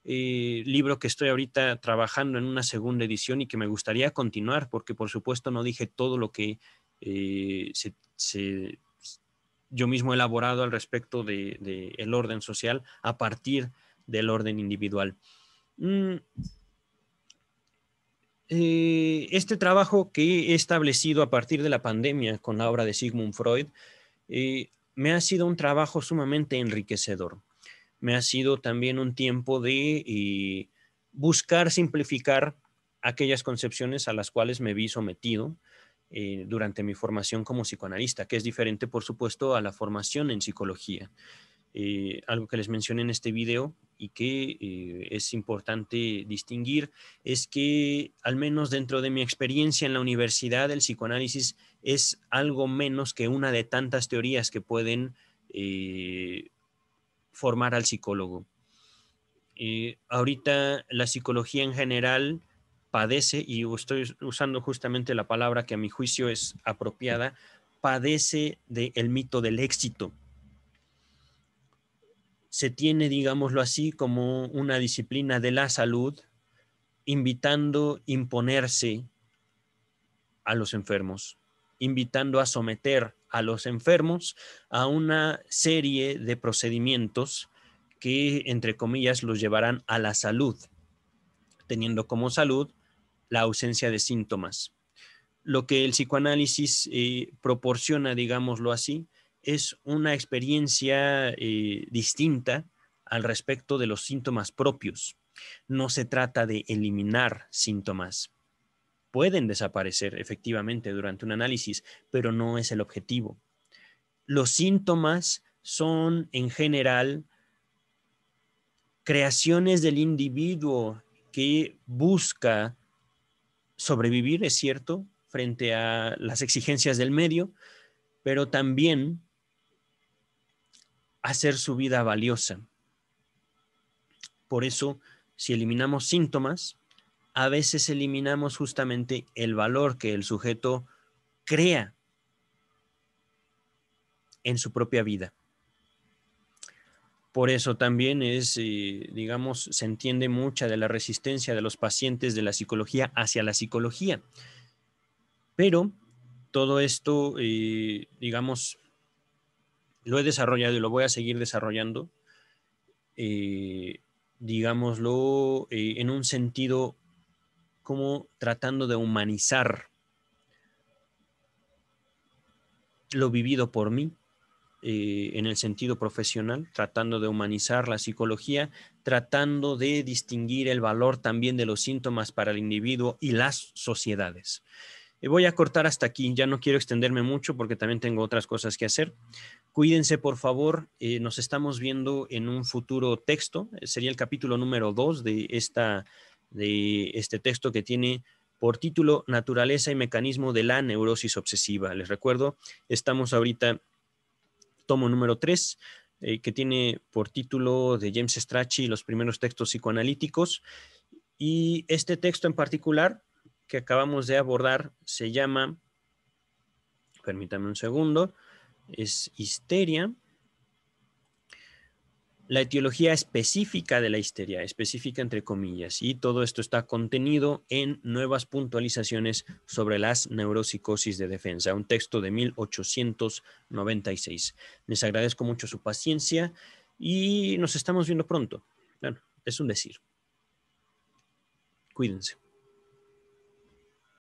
eh, libro que estoy ahorita trabajando en una segunda edición y que me gustaría continuar, porque por supuesto no dije todo lo que eh, yo mismo he elaborado al respecto del de, orden social a partir del orden individual. Mm. Eh, este trabajo que he establecido a partir de la pandemia con la obra de Sigmund Freud me ha sido un trabajo sumamente enriquecedor me ha sido también un tiempo de eh, buscar simplificar aquellas concepciones a las cuales me vi sometido eh, durante mi formación como psicoanalista, que es diferente, por supuesto, a la formación en psicología. Eh, algo que les mencioné en este video y que es importante distinguir es que, al menos dentro de mi experiencia en la universidad, el psicoanálisis es algo menos que una de tantas teorías que pueden formar al psicólogo. Eh, ahorita la psicología en general padece, y estoy usando justamente la palabra que a mi juicio es apropiada, padece del mito del éxito. Se tiene, digámoslo así, como una disciplina de la salud, invitando imponerse a los enfermos, invitando a someter a los enfermos a una serie de procedimientos que, entre comillas, los llevarán a la salud, teniendo como salud la ausencia de síntomas. Lo que el psicoanálisis eh, proporciona, digámoslo así, es una experiencia eh, distinta al respecto de los síntomas propios. No se trata de eliminar síntomas, pueden desaparecer efectivamente durante un análisis, pero no es el objetivo. Los síntomas son en general creaciones del individuo que busca sobrevivir, es cierto, frente a las exigencias del medio, pero también hacer su vida valiosa. Por eso, si eliminamos síntomas, a veces eliminamos justamente el valor que el sujeto crea en su propia vida. Por eso también es, eh, digamos, se entiende mucha de la resistencia de los pacientes de la psicología hacia la psicología. Pero todo esto, eh, digamos, lo he desarrollado y lo voy a seguir desarrollando, eh, digámoslo, en un sentido como tratando de humanizar lo vivido por mí eh, en el sentido profesional, tratando de humanizar la psicología, tratando de distinguir el valor también de los síntomas para el individuo y las sociedades. Eh, voy a cortar hasta aquí, ya no quiero extenderme mucho porque también tengo otras cosas que hacer. Cuídense, por favor, eh, nos estamos viendo en un futuro texto, sería el capítulo número 2 de esta de este texto que tiene por título Naturaleza y Mecanismo de la Neurosis Obsesiva. Les recuerdo, estamos ahorita tomo número 3, eh, que tiene por título de James Strachey los primeros textos psicoanalíticos. Y este texto en particular que acabamos de abordar se llama, permítame un segundo, es Histeria la etiología específica de la histeria, específica entre comillas, y todo esto está contenido en Nuevas puntualizaciones sobre las neuropsicosis de defensa, un texto de 1896. Les agradezco mucho su paciencia y nos estamos viendo pronto. Bueno, es un decir. Cuídense.